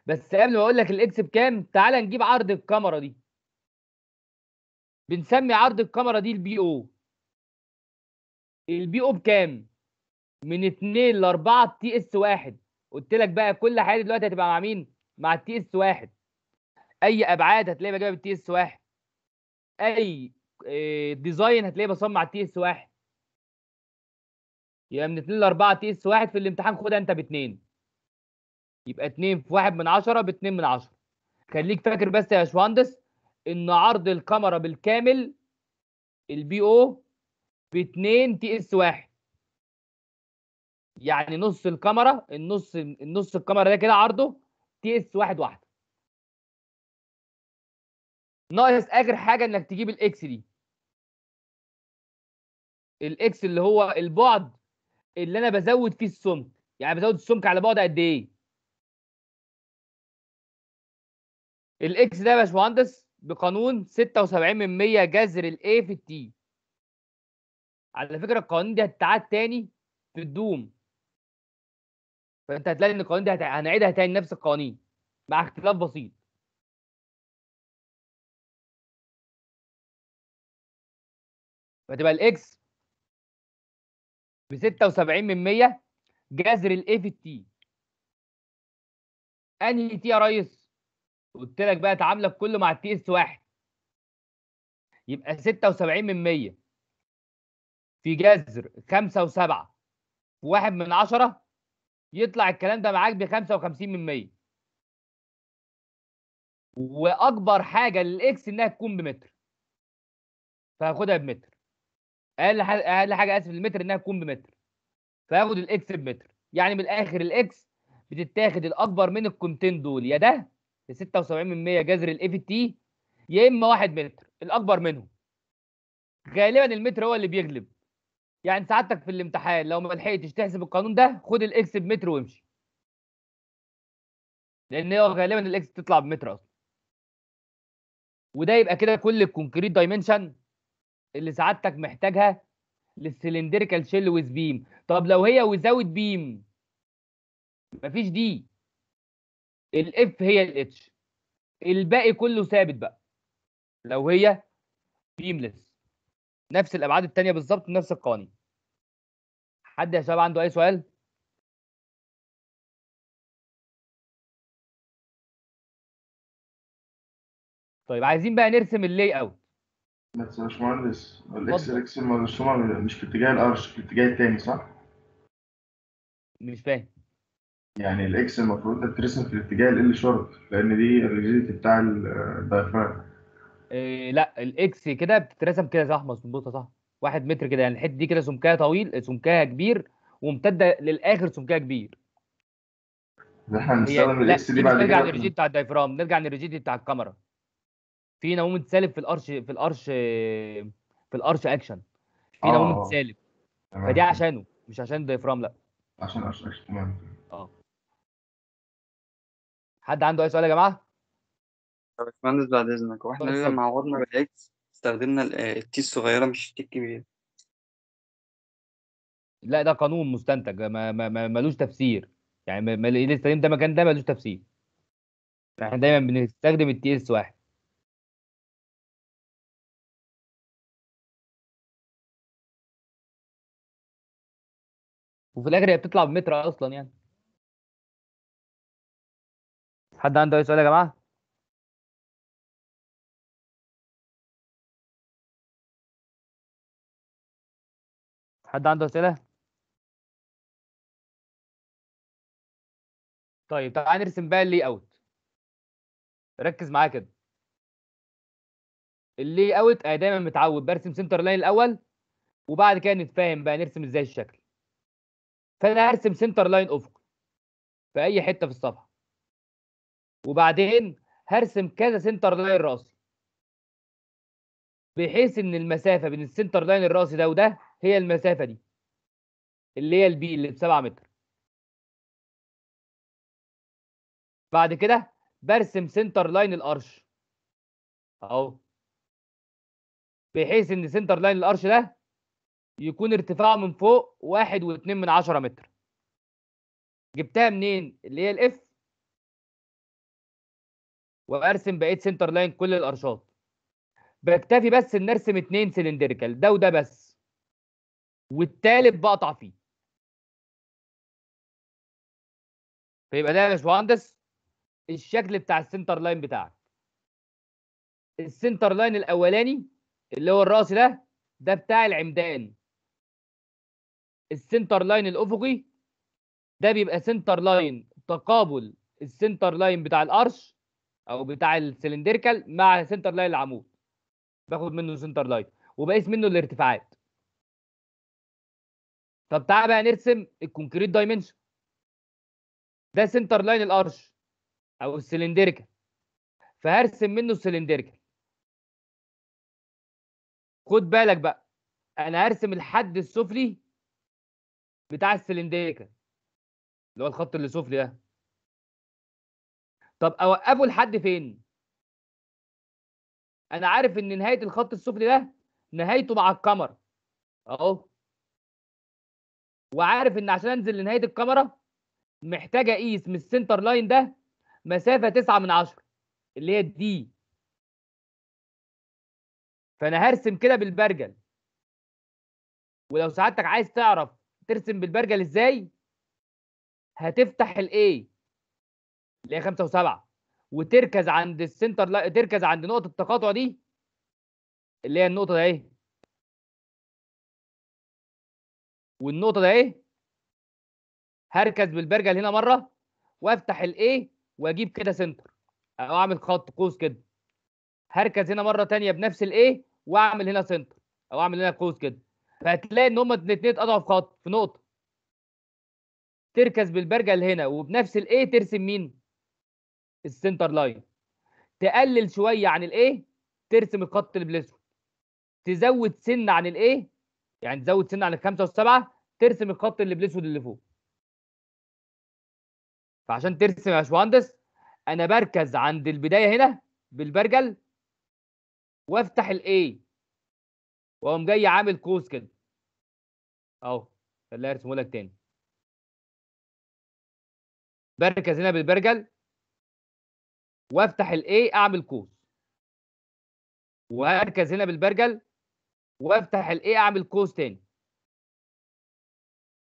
بس قبل ما اقول لك الاكس بكام تعال نجيب عرض الكاميرا دي بنسمي عرض الكاميرا دي البي او البي او بكام من 2 ل 4 تي اس 1 قلت لك بقى كل حاجه دلوقتي هتبقى مع مين مع التي اس 1 اي ابعاد هتلاقيها بجيبها بالتي اس 1 اي ديزاين آه، هتلاقيه على التي اس 1 يبقى يعني من 2 ل 4 تي اس 1 في الامتحان خدها انت 2 يبقى 2 في 1 من 10 ب 2 من 10 خليك فاكر بس يا باشمهندس ان عرض الكاميرا بالكامل البي او ب 2 تي اس 1 يعني نص الكاميرا النص النص الكاميرا ده كده عرضه تي اس 1 1 ناقص اخر حاجه انك تجيب الاكس دي الاكس اللي هو البعد اللي انا بزود فيه السمك يعني بزود السمك على بعد قد ايه الاكس ده يا باشمهندس بقانون 76 من 100 جذر الاي في التي على فكره القوانين دي هتتعاد تاني في الدوم فانت هتلاقي ان القوانين دي هت... هنعيدها تاني نفس القوانين مع اختلاف بسيط فتبقى الاكس ب 76 من 100 جذر الاي في التي انهي تي يا ريس قلت لك بقى تعاملك كله مع التي اس واحد يبقى 76 من 100 في جذر 5 و7 في 1 من 10 يطلع الكلام ده معاك ب 55 من 100 واكبر حاجه للاكس انها تكون بمتر فهاخدها بمتر اقل حاجه اقل حاجه اسف للمتر انها تكون بمتر فهاخد الاكس بمتر يعني من الاخر الاكس بتتاخد الاكبر من الكونتين دول يا ده في 76% جذر الاي في تي يا اما 1 متر الاكبر منهم غالبا المتر هو اللي بيغلب يعني سعادتك في الامتحان لو ما لحقتش تحسب القانون ده خد الاكس بمتر وامشي لان هو غالبا الاكس بتطلع بمتر اصلا وده يبقى كده كل الكونكريت دايمنشن اللي سعادتك محتاجها للسلندريكال شيل ويز بيم طب لو هي وزاوت بيم مفيش دي الاف هي الاتش الباقي كله ثابت بقى لو هي بيملس نفس الابعاد الثانيه بالظبط نفس القوانين حد يا شباب عنده اي سؤال طيب عايزين بقى نرسم اللاي اوت بس يا باشمهندس الاكس الاكس مرسومه مش في اتجاه الارش في اتجاه الثاني صح؟ مش فاهم يعني الاكس المفروض تترسم ترسم في الاتجاه ال شرط لان دي الريجيتي بتاع الدايفرام إيه لا الاكس كده بتترسم كده صح مظبوط صح واحد متر كده يعني الحته دي كده سمكها طويل سمكها كبير وممتده للاخر سمكها كبير احنا هنستخدم الاكس دي بعد نرجع للريجيد بتاع الدايفرام نرجع للريجيتي بتاع الكاميرا في نمومه سالب في الارش في الارش في الارش اكشن في نمومه آه. سالب فدي عشانه مش عشان الدايفرام لا عشان ارش اكشن تمام حد عنده اي سؤال يا جماعه يا باشمهندس بعد اذنك واحنا لما عوضنا بالاكس استخدمنا آه، التي الصغيره مش التي الكبيره لا ده قانون مستنتج ما ما ملوش تفسير يعني ما ده مكان ده ملوش تفسير احنا دايما بنستخدم التي اس واحد وفي الاخر هي بتطلع بمتر اصلا يعني حد عنده اي سؤال يا جماعه حد عنده اسئله طيب تعالى نرسم بقى اللي اوت ركز معايا كده اللي اوت انا دايما متعود برسم سنتر لاين الاول وبعد كده نتفاهم بقى نرسم ازاي الشكل فانا هرسم سنتر لاين افق في اي حته في الصفحه وبعدين هرسم كذا سنتر لاين راسي بحيث ان المسافه بين السنتر لاين الراسي ده وده هي المسافه دي اللي هي البي اللي ب 7 متر بعد كده برسم سنتر لاين الارش اهو بحيث ان سنتر لاين الارش ده يكون ارتفاعه من فوق واحد واتنين من عشرة متر جبتها منين اللي هي الاف وارسم بقيه سنتر لاين كل الارشات بكتفي بس ان ارسم اتنين سلندريكال ده وده بس والتالت بقطع فيه فيبقى ده يا باشمهندس الشكل بتاع السنتر لاين بتاعك السنتر لاين الاولاني اللي هو الراسي ده ده بتاع العمدان السنتر لاين الافقي ده بيبقى سنتر لاين تقابل السنتر لاين بتاع القرش او بتاع السلندريكال مع سنتر لاين العمود باخد منه سنتر لاين وبقيس منه الارتفاعات طب تعالى بقى نرسم الكونكريت دايمنشن ده سنتر لاين الارش او السلندريكال فهرسم منه السلندريكال خد بالك بقى انا هرسم الحد السفلي بتاع السلندريكال اللي هو الخط اللي سفلي ده طب اوقفه لحد فين انا عارف ان نهايه الخط السفلي ده نهايته مع الكاميرا اهو وعارف ان عشان انزل لنهايه الكاميرا محتاج اقيس من السنتر لاين ده مسافه 9 من 10 اللي هي الدي فانا هرسم كده بالبرجل ولو سعادتك عايز تعرف ترسم بالبرجل ازاي هتفتح الايه اللي هي خمسه وسبعه وتركز عند السنتر لاين تركز عند نقطه التقاطع دي اللي هي النقطه ده ايه والنقطه ده ايه هركز بالبرجل هنا مره وافتح الايه واجيب كده سنتر او اعمل خط قوس كده هركز هنا مره ثانيه بنفس الايه واعمل هنا سنتر او اعمل هنا قوس كده فهتلاقي ان هما الاثنين اتقطعوا في خط في نقطه تركز بالبرجل هنا وبنفس الايه ترسم مين السنتر لاين تقلل شويه عن الايه ترسم الخط بالاسود تزود سن عن الايه يعني تزود سن عن الخمسه والسبعه ترسم الخط اللي بالاسود اللي فوق فعشان ترسم يا باشمهندس انا بركز عند البدايه هنا بالبرجل وافتح الاي واقوم جاي عامل قوس كده اهو خليها ارسمه لك تاني بركز هنا بالبرجل وافتح الاي اعمل قوس وهركز هنا بالبرجل وافتح الاي اعمل قوس تاني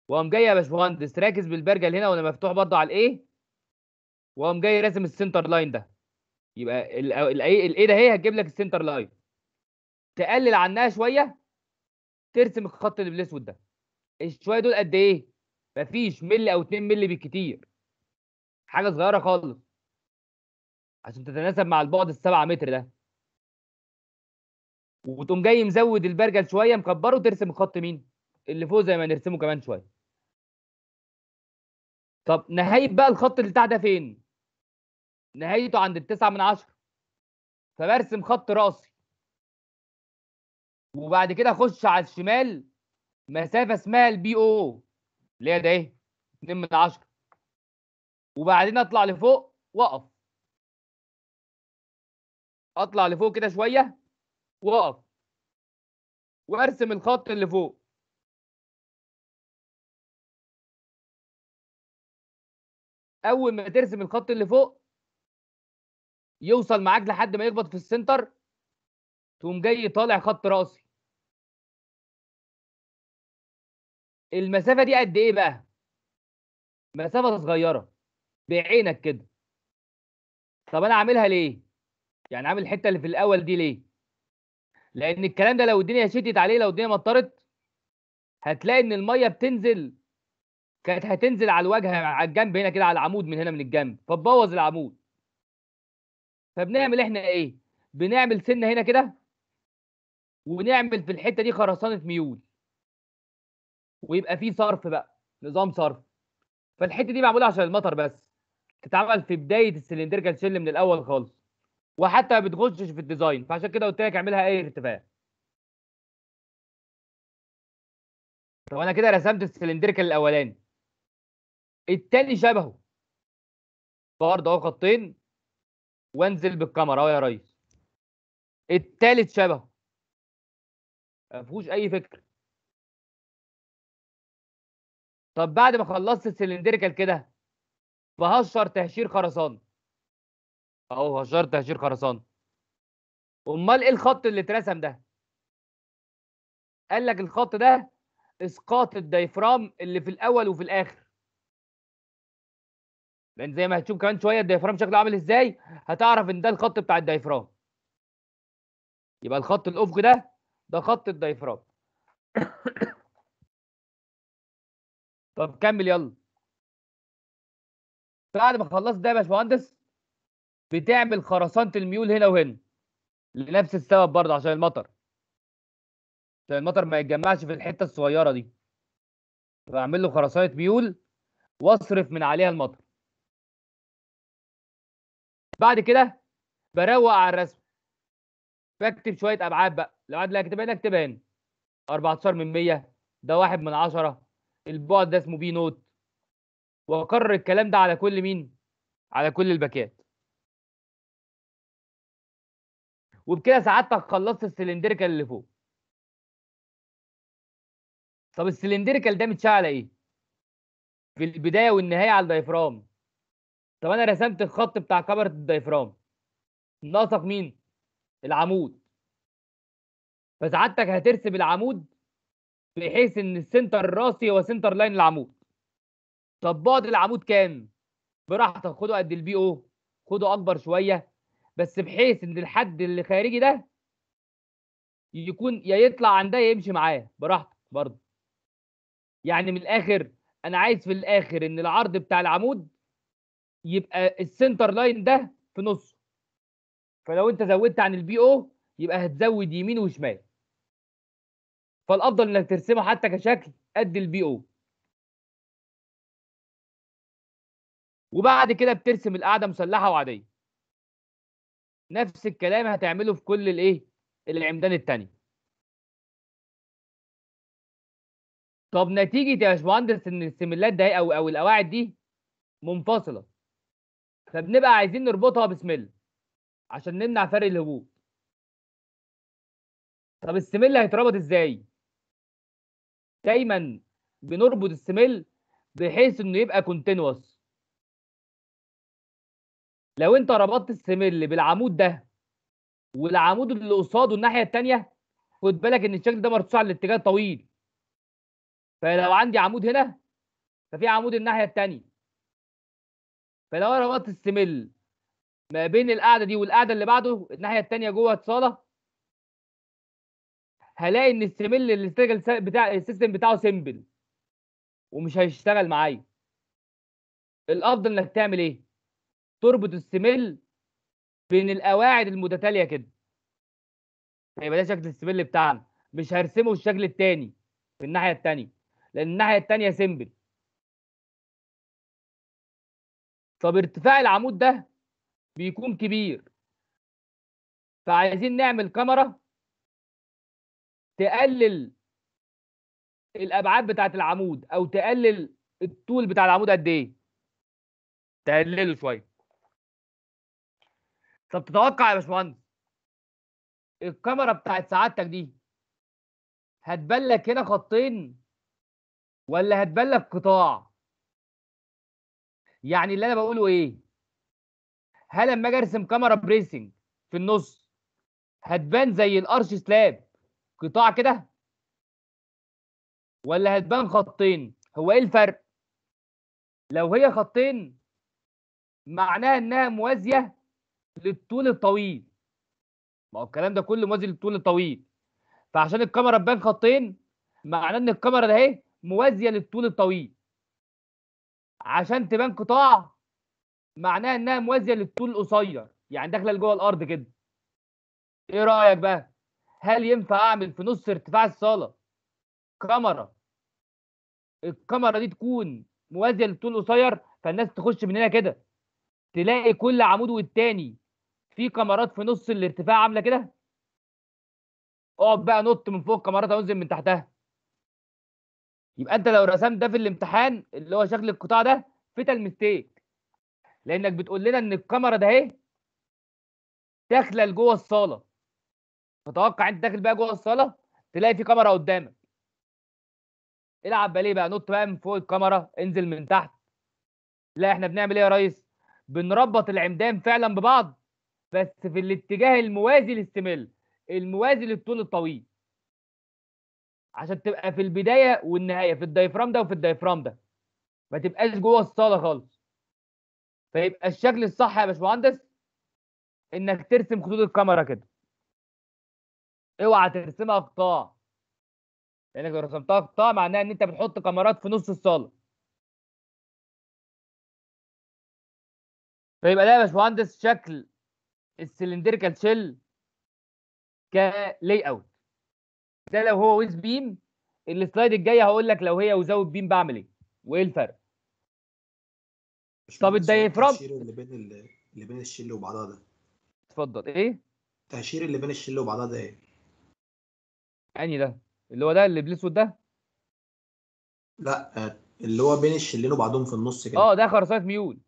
واقوم جاي يا باشمهندس راكز بالبرجل هنا وانا مفتوح برضه على A واقوم جاي راسم السنتر لاين ده يبقى الـ A ده هي هتجيب لك السنتر لاين تقلل عنها شويه ترسم الخط اللي بالاسود ده الشويه دول قد ايه مفيش ملي او 2 ملي بالكتير حاجه صغيره خالص عشان تتناسب مع البعد السبعة متر ده وتقوم جاي مزود البرجل شويه مكبره ترسم الخط مين اللي فوق زي ما نرسمه كمان شويه طب نهايه بقى الخط اللي تحت ده فين نهايته عند التسعة من عشرة فبرسم خط راسي وبعد كده اخش على الشمال مسافه اسمها البي او اللي هي ده ايه 2 من 10 وبعدين اطلع لفوق واقف اطلع لفوق كده شويه واقف وارسم الخط اللي فوق اول ما ترسم الخط اللي فوق يوصل معاك لحد ما يخبط في السنتر تقوم جاي طالع خط راسي المسافه دي قد ايه بقى مسافه صغيره بعينك كده طب انا عاملها ليه يعني عامل الحته اللي في الاول دي ليه لان الكلام ده لو الدنيا شتت عليه لو الدنيا مطرت هتلاقي ان الميه بتنزل كانت هتنزل على الواجهه على الجنب هنا كده على العمود من هنا من الجنب فتبوظ العمود فبنعمل احنا ايه بنعمل سنه هنا كده ونعمل في الحته دي خرسانه ميول ويبقى في صرف بقى نظام صرف فالحته دي معموله عشان المطر بس تتعمل في بدايه السلندريكال شيل من الاول خالص وحتى ما بتغشش في الديزاين فعشان كده قلت لك اعملها اي ارتفاع طب انا كده رسمت السلندريكال الاولاني التاني شبهه برضه اهو خطين وانزل بالكاميرا اهو يا ريس التالت شبهه ما فيهوش اي فكر طب بعد ما خلصت السلندريكال كده بهشر تهشير خرسانه اهو هجار تهجير خرسانه امال ايه الخط اللي اترسم ده قال لك الخط ده اسقاط الدايفرام اللي في الاول وفي الاخر لان زي ما هتشوف كمان شويه الدايفرام شكله عامل ازاي هتعرف ان ده الخط بتاع الدايفرام يبقى الخط الافقي ده ده خط الدايفرام طب كمل يلا بعد ما خلصت ده يا باشمهندس بتعمل خرسانه الميول هنا وهنا لنفس السبب برضه عشان المطر عشان المطر ما يتجمعش في الحته الصغيره دي فاعمل له خرسانه ميول واصرف من عليها المطر بعد كده بروق على الرسم بكتب شويه ابعاد بقى لو عاد هكتبها هنا اكتبها هنا 14 من 100 ده واحد من 10 البعد ده اسمه بي نوت واكرر الكلام ده على كل مين على كل الباكات وبكده سعادتك خلصت السلندريكال اللي فوق طب السلندريكال ده متشال على ايه في البدايه والنهايه على الدايفرام طب انا رسمت الخط بتاع كبره الدايفرام ناقصك مين العمود فسعادتك هترسم العمود بحيث ان السنتر الراسي هو سنتر لاين العمود طب بعد العمود كام براحتك خده قد البي او خده اكبر شويه بس بحيث ان الحد اللي خارجي ده يكون يا يطلع عن ده يا يمشي معاه براحتك برضه يعني من الاخر انا عايز في الاخر ان العرض بتاع العمود يبقى السنتر لاين ده في نصه فلو انت زودت عن البي او يبقى هتزود يمين وشمال فالافضل انك ترسمه حتى كشكل قد البي او وبعد كده بترسم القاعده مسلحه وعاديه نفس الكلام هتعمله في كل الايه العمدان الثانيه طب نتيجه يا باشمهندس ان السملات ده او او القواعد دي منفصله فبنبقى عايزين نربطها بسمل عشان نمنع فرق الهبوط طب السمل هيتربط ازاي دايما بنربط السمل بحيث انه يبقى كونتينوس لو انت ربطت السمل بالعمود ده والعمود اللي قصاده الناحيه الثانيه خد بالك ان الشكل ده مرصوص على الاتجاه طويل فلو عندي عمود هنا ففي عمود الناحيه الثانيه فلو انا ربطت السمل ما بين القاعده دي والقاعده اللي بعده الناحيه الثانيه جوه الصاله هلاقي ان السمل الاسترجل بتاع السيستم بتاعه سمبل ومش هيشتغل معايا الافضل انك تعمل ايه تربط السمل بين القواعد المتتاليه كده هيبقى ده شكل السمل بتاعنا مش هرسمه الشكل التاني في الناحيه التانيه لان الناحيه التانيه سمبل طب ارتفاع العمود ده بيكون كبير فعايزين نعمل كاميرا تقلل الابعاد بتاعه العمود او تقلل الطول بتاع العمود قد ايه تقلله شويه طب تتوقع يا باشمهندس الكاميرا بتاعت سعادتك دي هتبان لك هنا خطين ولا هتبان لك قطاع يعني اللي انا بقوله ايه هل لما اجي ارسم كاميرا بريسنج في النص هتبان زي الارش سلاب قطاع كده ولا هتبان خطين هو ايه الفرق لو هي خطين معناها انها موازيه للطول الطويل ما هو الكلام ده كله موازي للطول الطويل فعشان الكاميرا تبان خطين معناه ان الكاميرا ده اهي موازيه للطول الطويل عشان تبان قطاع معناها انها موازيه للطول القصير يعني داخله لجوه الارض كده ايه رايك بقى هل ينفع اعمل في نص ارتفاع الصاله كاميرا الكاميرا دي تكون موازيه للطول القصير فالناس تخش من هنا كده تلاقي كل عمود والتاني في كاميرات في نص الارتفاع عامله كده اقعد بقى نط من فوق الكاميرات وانزل من تحتها يبقى انت لو رسمت ده في الامتحان اللي هو شكل القطاع ده فيتال ميستيك لانك بتقول لنا ان الكاميرا ده اهي داخله لجوه الصاله فتوقع انت داخل بقى جوه الصاله تلاقي في كاميرا قدامك العب بقى ليه بقى نط بقى من فوق الكاميرا انزل من تحت لا احنا بنعمل ايه يا ريس بنربط العمدان فعلا ببعض بس في الاتجاه الموازي للسمل الموازي للطول الطويل عشان تبقى في البدايه والنهايه في الدايفرام ده وفي الدايفرام ده ما تبقاش جوه الصاله خالص فيبقى الشكل الصح يا باشمهندس انك ترسم خطوط الكاميرا كده اوعى ترسمها قطاع لانك لو رسمتها قطاع معناها ان انت بتحط كاميرات في نص الصاله فيبقى ده يا باشمهندس شكل السلندريكال شيل كلاي اوت ده لو هو ويز بيم السلايد الجايه هقول لك لو هي وزود بيم بعمل ايه وايه الفرق طب الدايفرام اللي بين اللي بين الشيل وبعضها ده اتفضل ايه التأشير اللي بين الشيل وبعضها ده ايه يعني ده اللي هو ده اللي بالاسود ده لا اللي هو بين الشلين وبعضهم في النص كده اه ده خرسانه ميول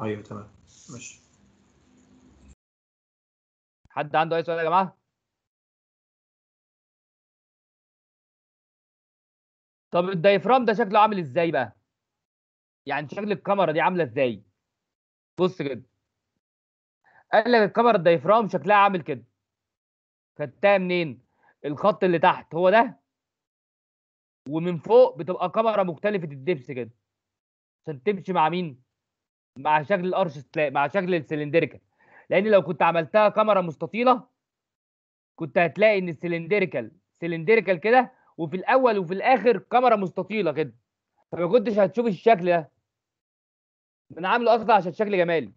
ايوه تمام ماشي حد عنده اي سؤال يا جماعه طب الدايفرام ده شكله عامل ازاي بقى يعني شكل الكاميرا دي عامله ازاي بص كده قال لك الكاميرا الدايفرام شكلها عامل كده خدتها منين الخط اللي تحت هو ده ومن فوق بتبقى كاميرا مختلفه الدبس كده عشان تمشي مع مين مع شكل الارش مع شكل السلندريكال لان لو كنت عملتها كاميرا مستطيله كنت هتلاقي ان السلندريكال سلندريكال كده وفي الاول وفي الاخر كاميرا مستطيله كده فما كنتش هتشوف الشكل ده انا عامله قصد عشان شكل جمالي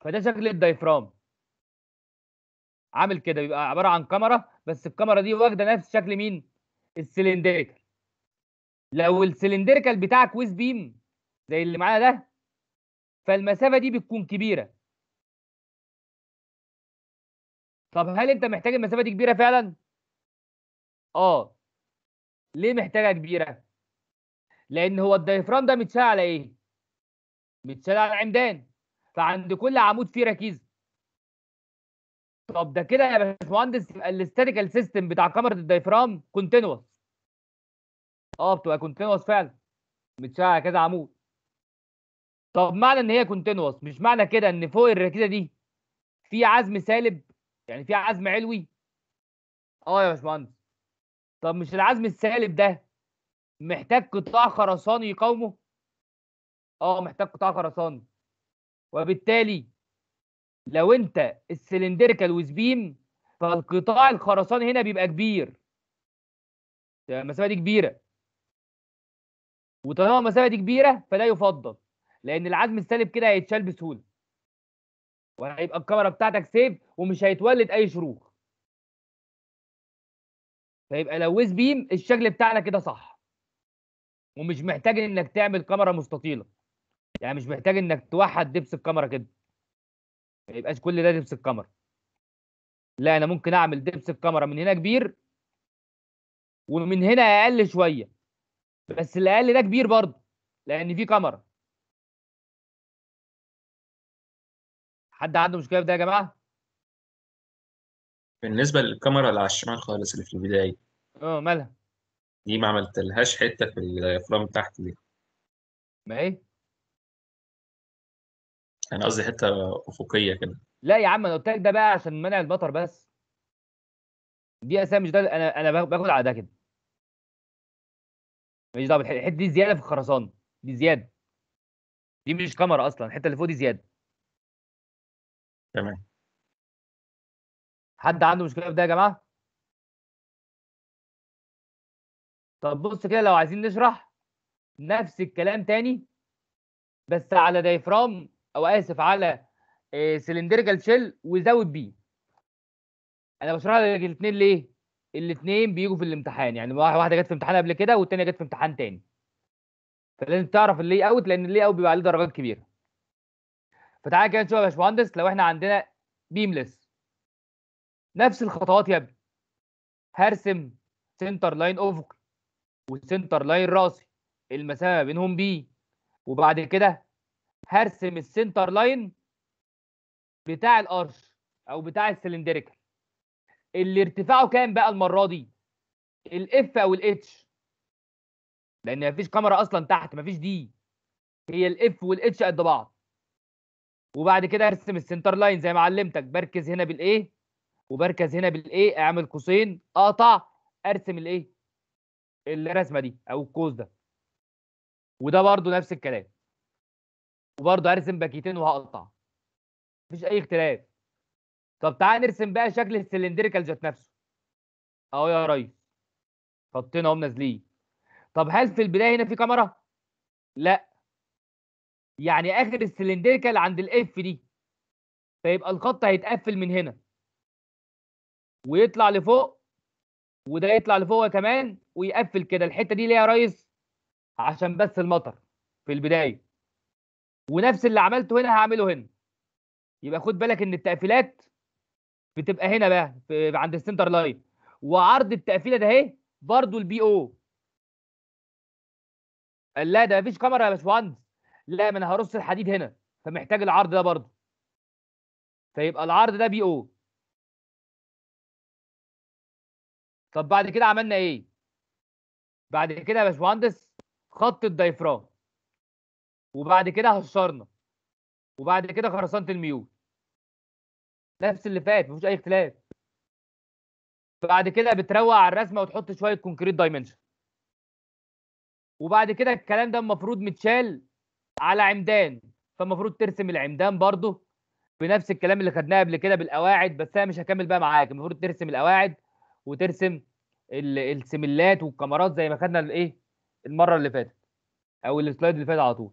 فده شكل الدايفرام عامل كده بيبقى عباره عن كاميرا بس الكاميرا دي واخده نفس شكل مين السلندريكال لو السلندريكال بتاعك ويز بيم زي اللي معانا ده فالمسافه دي بتكون كبيره طب هل انت محتاج المسافه دي كبيره فعلا اه ليه محتاجها كبيره لان هو الدايفرام ده متشال على ايه متشال على العمدان فعند كل عمود فيه ركيزه طب ده كده يا باشمهندس يبقى الاستاتيكال سيستم بتاع كاميرا الدايفرام كونتينوس اه بتبقى كونتينوس فعلا متشال على كذا عمود طب معنى ان هي كونتينوس مش معنى كده ان فوق الركيزه دي في عزم سالب يعني في عزم علوي اه يا باشمهندس طب مش العزم السالب ده محتاج قطاع خرساني يقاومه اه محتاج قطاع خرساني وبالتالي لو انت السلندريكال وسبيم فالقطاع الخرساني هنا بيبقى كبير يعني المسافه دي كبيره وطالما المسافه دي كبيره فلا يفضل لان العزم السالب كده هيتشال بسهوله وهيبقى الكاميرا بتاعتك سيف ومش هيتولد اي شروخ فيبقى لو ويز بيم الشكل بتاعنا كده صح ومش محتاج انك تعمل كاميرا مستطيله يعني مش محتاج انك توحد دبس الكاميرا كده ما يبقاش كل ده دبس الكاميرا لا انا ممكن اعمل دبس الكاميرا من هنا كبير ومن هنا اقل شويه بس الاقل ده كبير برضه لان في كاميرا حد عنده مشكله في ده يا جماعه بالنسبه للكاميرا اللي على الشمال خالص اللي في البدايه اه مالها دي ما عملتلهاش حته في الديافرام تحت دي ما ايه انا قصدي حته افقيه كده لا يا عم انا قلت لك ده بقى عشان منع البطر بس دي اساسا مش ده انا انا باخد على ده كده ماليش دعوه الحته دي زياده في الخرسانه دي زياده دي مش كاميرا اصلا الحته اللي فوق دي زياده تمام حد عنده مشكله في ده يا جماعه طب بص كده لو عايزين نشرح نفس الكلام تاني بس على دايفرام او اسف على سلندريكال شيل وزود بي انا بشرح لك الاثنين ليه الاثنين بيجوا في الامتحان يعني واحده جت في امتحان قبل كده والثانيه جت في امتحان تاني فلازم تعرف اللي اوت لان اللي اوت بيبقى عليه درجات كبيره فتعال كده نشوف يا باشمهندس لو احنا عندنا بيملس نفس الخطوات يا ابني هرسم سنتر لاين افقي وسنتر لاين راسي المسافه بينهم بي وبعد كده هرسم السنتر لاين بتاع الارش او بتاع السلندريكال اللي ارتفاعه كام بقى المره دي الاف او الاتش لان مفيش كاميرا اصلا تحت مفيش دي هي الاف والاتش قد بعض وبعد كده ارسم السنتر لاين زي ما علمتك بركز هنا بالايه وبركز هنا بالايه اعمل قوسين اقطع ارسم الايه الرسمه دي او القوس ده وده برضو نفس الكلام وبرضو هرسم باكيتين وهقطع مفيش اي اختلاف طب تعال نرسم بقى شكل السلندريكال ذات نفسه اهو يا ريس خطينا اهو نازلين طب هل في البدايه هنا في كاميرا لا يعني اخر السلندريكال عند الاف دي فيبقى الخط هيتقفل من هنا ويطلع لفوق وده يطلع لفوق كمان ويقفل كده الحته دي ليه يا ريس عشان بس المطر في البدايه ونفس اللي عملته هنا هعمله هنا يبقى خد بالك ان التقفيلات بتبقى هنا بقى في عند السنتر لاين وعرض التقفيله ده اهي برضه البي او قال لا ده مفيش كاميرا يا باشمهندس لا ما انا هرص الحديد هنا فمحتاج العرض ده برضه فيبقى العرض ده بي او طب بعد كده عملنا ايه بعد كده يا باشمهندس خط الدايفرام وبعد كده هشرنا وبعد كده خرسانه الميول نفس اللي فات مفيش اي اختلاف بعد كده بتروق على الرسمه وتحط شويه كونكريت دايمنشن وبعد كده الكلام ده المفروض متشال على عمدان فالمفروض ترسم العمدان برضه بنفس الكلام اللي خدناه قبل كده بالقواعد بس انا مش هكمل بقى معاك المفروض ترسم القواعد وترسم السملات والكاميرات زي ما خدنا الايه المره اللي فاتت او السلايد اللي فات على طول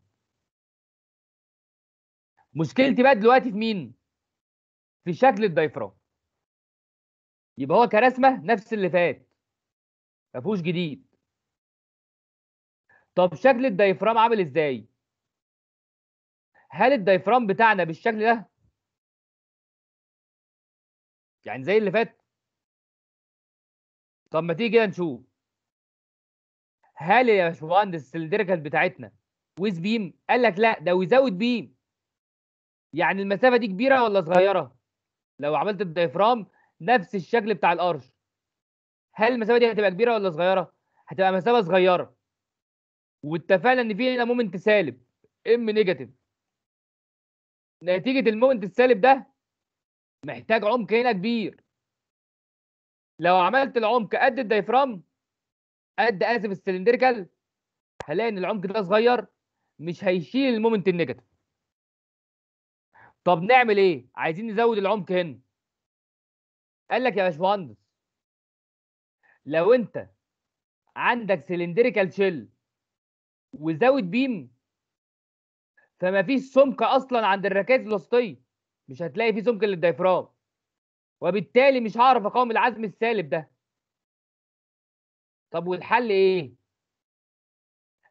مشكلتي بقى دلوقتي في مين في شكل الدايفرام يبقى هو كرسمه نفس اللي فات ما فيهوش جديد طب شكل الدايفرام عامل ازاي هل الدايفرام بتاعنا بالشكل ده يعني زي اللي فات طب ما تيجي كده نشوف هل يا باشمهندس السلندريكال بتاعتنا ويز بيم قال لك لا ده ويزاوت بيم يعني المسافه دي كبيره ولا صغيره لو عملت الدايفرام نفس الشكل بتاع الارش هل المسافه دي هتبقى كبيره ولا صغيره هتبقى مسافه صغيره واتفقنا ان في هنا مومنت سالب ام نيجاتيف نتيجه المومنت السالب ده محتاج عمق هنا كبير لو عملت العمق قد الدايفرام قد اسف السلندريكال هلاقي ان العمق ده صغير مش هيشيل المومنت النيجاتيف طب نعمل ايه عايزين نزود العمق هنا قال لك يا باشمهندس لو انت عندك سلندريكال شيل وزود بيم فما فيش سمك اصلا عند الركائز الوسطيه مش هتلاقي فيه سمك للديفرام وبالتالي مش هعرف اقاوم العزم السالب ده طب والحل ايه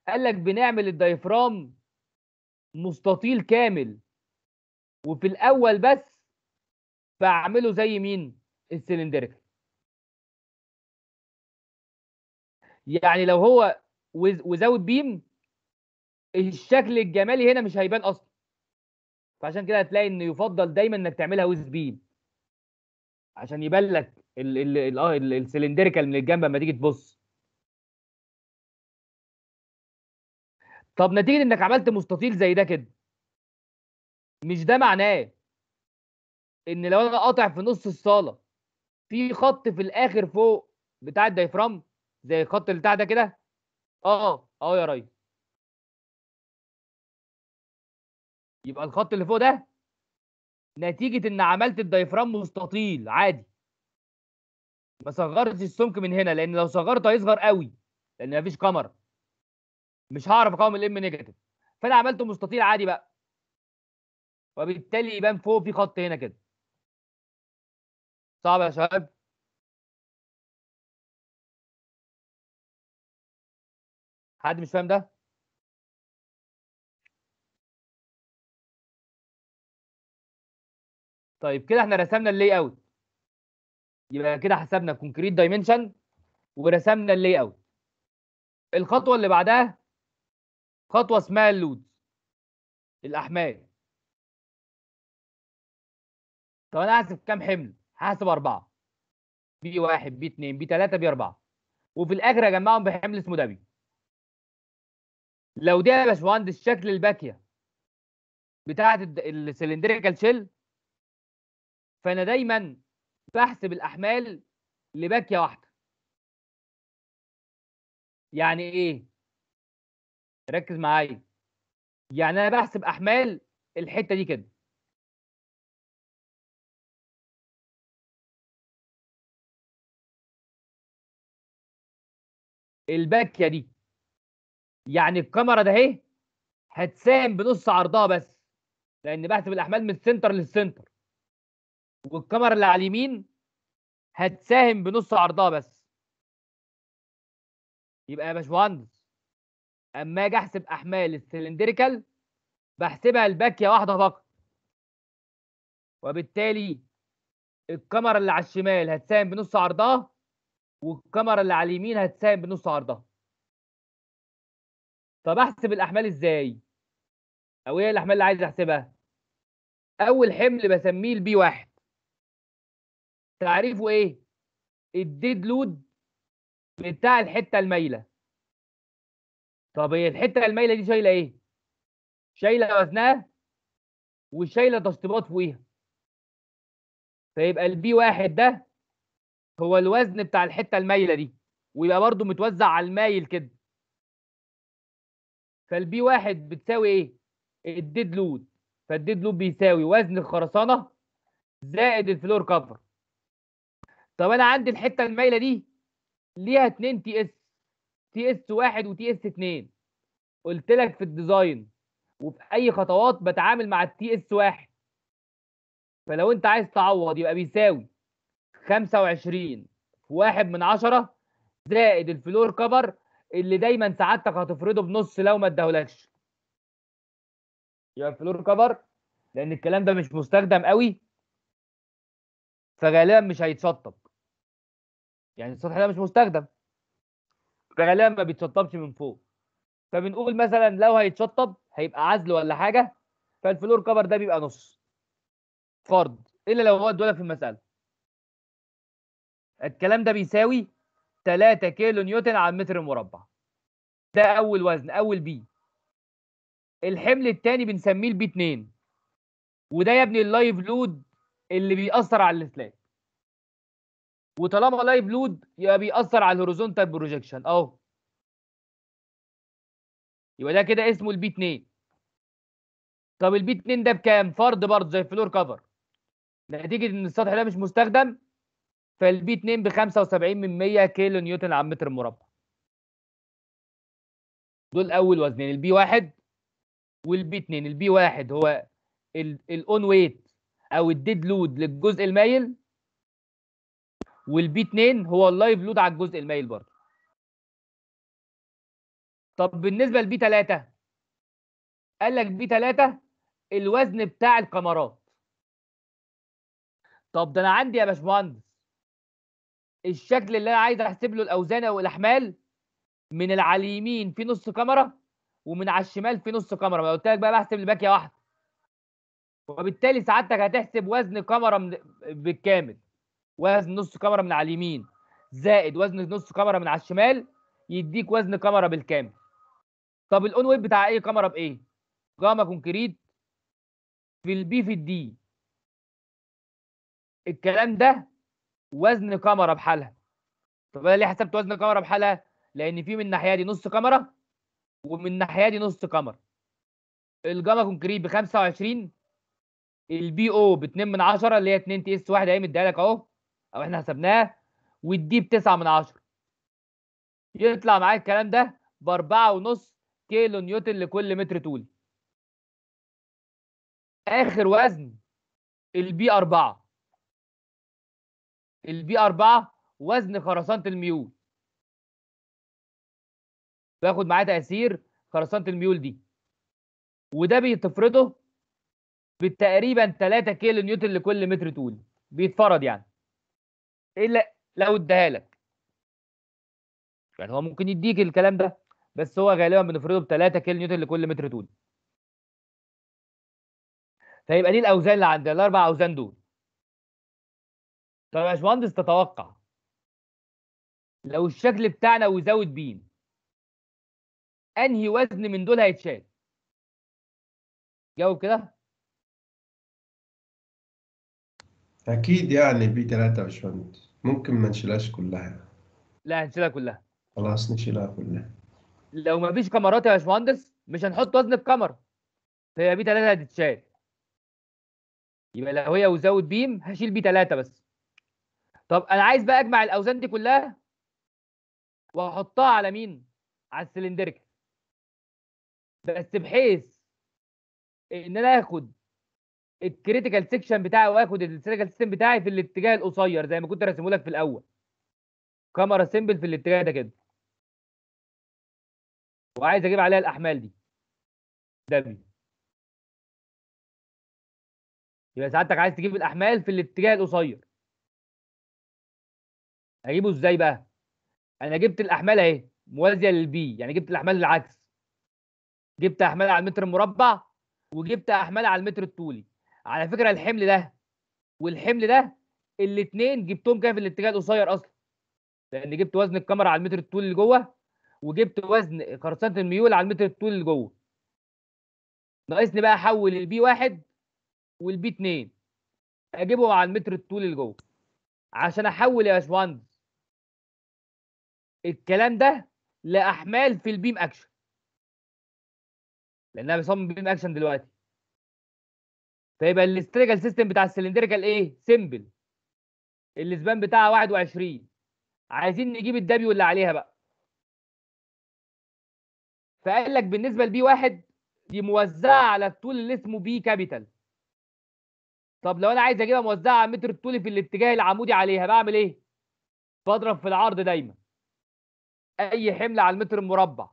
قال لك بنعمل الديفرام مستطيل كامل وفي الاول بس بعمله زي مين السلندريك يعني لو هو وزود بيم الشكل الجمالي هنا مش هيبان اصلا فعشان كده هتلاقي ان يفضل دايما انك تعملها ويز بيل عشان يبان لك السلندريكال من الجنب لما تيجي تبص طب نتيجه انك عملت مستطيل زي ده كده مش ده معناه ان لو انا قاطع في نص الصاله في خط في الاخر فوق بتاع الدايفرام زي الخط اللي بتاع ده كده اه اه يا ريس يبقى الخط اللي فوق ده نتيجه ان عملت الدايفرام مستطيل عادي ما صغرتش السمك من هنا لان لو صغرته هيصغر قوي لان مفيش قمر مش هعرف اقاوم الام نيجاتيف فانا عملته مستطيل عادي بقى وبالتالي يبان فوق في خط هنا كده صعب يا شباب حد مش فاهم ده طيب كده احنا رسمنا اللي اوت يبقى كده حسبنا الكونكريت دايمنشن ورسمنا اللي اوت الخطوه اللي بعدها خطوه اسمها اللود الاحمال طب انا هحسب كام حمل هحسب اربعه بي واحد بي اتنين بي تلاته بي اربعه وفي الاخر اجمعهم بحمل اسمه دبي لو دي يا باشمهندس شكل الباكيه بتاعه السلندريكال شيل فانا دايما بحسب الاحمال لباكيه واحده يعني ايه ركز معايا يعني انا بحسب احمال الحته دي كده الباكيه دي يعني الكاميرا ده اهي هتساهم بنص عرضها بس لان بحسب الاحمال من السنتر للسنتر والكاميرا اللي على اليمين هتساهم بنص عرضها بس يبقى يا باشمهندس اما اجي احسب احمال السلندريكال بحسبها الباكيه واحده فقط وبالتالي الكاميرا اللي على الشمال هتساهم بنص عرضها والكاميرا اللي على اليمين هتساهم بنص عرضها طب احسب الاحمال ازاي او ايه الاحمال اللي عايز احسبها اول حمل بسميه البي واحد تعريفه ايه الديد لود بتاع الحته المايله طب الحته المايله دي شايله ايه شايله وزنها وشايله تشطيبات فوقيها فيبقى البي واحد ده هو الوزن بتاع الحته المايله دي ويبقى برضو متوزع على المايل كده فالبي واحد بتساوي ايه الديد لود فالديد لود بيساوي وزن الخرسانه زائد الفلور كفر طب انا عندي الحته المايله دي ليها اتنين تي اس تي اس واحد وتي اس اتنين قلت لك في الديزاين وفي اي خطوات بتعامل مع التي اس واحد فلو انت عايز تعوض يبقى بيساوي 25 في واحد من عشرة زائد الفلور كفر اللي دايما سعادتك هتفرضه بنص لو ما اداهولكش يبقى الفلور كفر لان الكلام ده مش مستخدم قوي فغالبا مش هيتشطب يعني السطح ده مش مستخدم غالبا ما بيتشطبش من فوق فبنقول مثلا لو هيتشطب هيبقى عزل ولا حاجه فالفلور كفر ده بيبقى نص فرض إيه الا لو هو الدوله في المساله الكلام ده بيساوي 3 كيلو نيوتن على المتر المربع ده اول وزن اول بي الحمل الثاني بنسميه البي 2 وده يا ابني اللايف لود اللي بيأثر على السلاك وطالما لايف لود يبقى بيأثر على الهوريزونتال بروجيكشن اهو يبقى ده كده اسمه البي 2 طب البي 2 ده بكام؟ فرد برضه زي الفلور كفر نتيجه ان السطح ده مش مستخدم فالبي 2 ب 75 من 100 كيلو نيوتن على متر مربع دول اول وزنين البي 1 والبي 2 البي 1 هو الاون ويت او الديد لود للجزء المايل والبي 2 هو اللايف لود على الجزء المايل برضه طب بالنسبه لبي 3 قال لك بي 3 الوزن بتاع الكاميرات طب ده انا عندي يا باشمهندس الشكل اللي انا عايز احسب له الاوزان او الاحمال من على اليمين في نص كاميرا ومن على الشمال في نص كاميرا ما قلت لك بقى بحسب الباكيه واحده وبالتالي سعادتك هتحسب وزن كاميرا بالكامل وزن نص كاميرا من على اليمين زائد وزن نص كاميرا من على الشمال يديك وزن كاميرا بالكامل طب الاون ويب بتاع اي كاميرا بايه جاما كونكريت في البي في الدي الكلام ده وزن كاميرا بحالها طب انا ليه حسبت وزن كاميرا بحالها لان في من الناحيه دي نص كاميرا ومن الناحيه دي نص كاميرا الجاما كونكريت ب 25 البي او ب 2 من 10 اللي هي 2 تي اس 1 اهي مديها لك اهو او احنا حسبناه وتديه بتسعة من عشرة يطلع معايا الكلام ده باربعة ونص كيلو نيوتن لكل متر طول اخر وزن البي أربعة البي أربعة وزن خرسانة الميول باخد معايا تأثير خرسانة الميول دي وده بيتفرضه بتقريبا 3 كيلو نيوتن لكل متر طول بيتفرض يعني الا إيه لو اداها لك يعني هو ممكن يديك الكلام ده بس هو غالبا بنفرضه ب 3 كيلو نيوتن لكل متر طول فيبقى دي الاوزان اللي عندنا الاربع اوزان دول طب يا باشمهندس تتوقع لو الشكل بتاعنا وزود بيم انهي وزن من دول هيتشال جاوب كده اكيد يعني بي 3 يا باشمهندس ممكن ما نشيلهاش كلها يعني. لا هنشيلها كلها خلاص نشيلها كلها لو ما فيش كاميرات يا باشمهندس مش هنحط وزن الكاميرا فهي بي 3 هتتشال يبقى لو هي وزود بيم هشيل بي 3 بس طب انا عايز بقى اجمع الاوزان دي كلها واحطها على مين على السلندريكال بس بحيث ان انا اخد الكريتيكال سيكشن بتاعي واخد الكريتيكال سيستم بتاعي في الاتجاه القصير زي ما كنت راسمه لك في الاول كاميرا سيمبل في الاتجاه ده كده وعايز اجيب عليها الاحمال دي دبليو يبقى سعادتك عايز تجيب الاحمال في الاتجاه القصير اجيبه ازاي بقى انا جبت الاحمال اهي موازيه للبي يعني جبت الاحمال العكس جبت احمال على المتر المربع وجبت احمال على المتر الطولي على فكره الحمل ده والحمل ده الاثنين جبتهم كده في الاتجاه القصير اصلا لان جبت وزن الكاميرا على المتر الطول اللي جوه وجبت وزن قرصنة الميول على المتر الطول اللي جوه ناقصني بقى احول البي واحد والبي اتنين اجيبه على المتر الطول اللي جوه عشان احول يا باشمهندس الكلام ده لاحمال في البيم اكشن لان انا بصمم بيم اكشن دلوقتي فيبقى الاستريكال سيستم بتاع السلندريكال ايه؟ سمبل الاسبان بتاعها 21 عايزين نجيب الدبليو اللي عليها بقى فقال لك بالنسبه لبي واحد دي موزعه على الطول اللي اسمه بي كابيتال طب لو انا عايز اجيبها موزعه على متر الطول في الاتجاه العمودي عليها بعمل ايه؟ بضرب في العرض دايما اي حمل على المتر المربع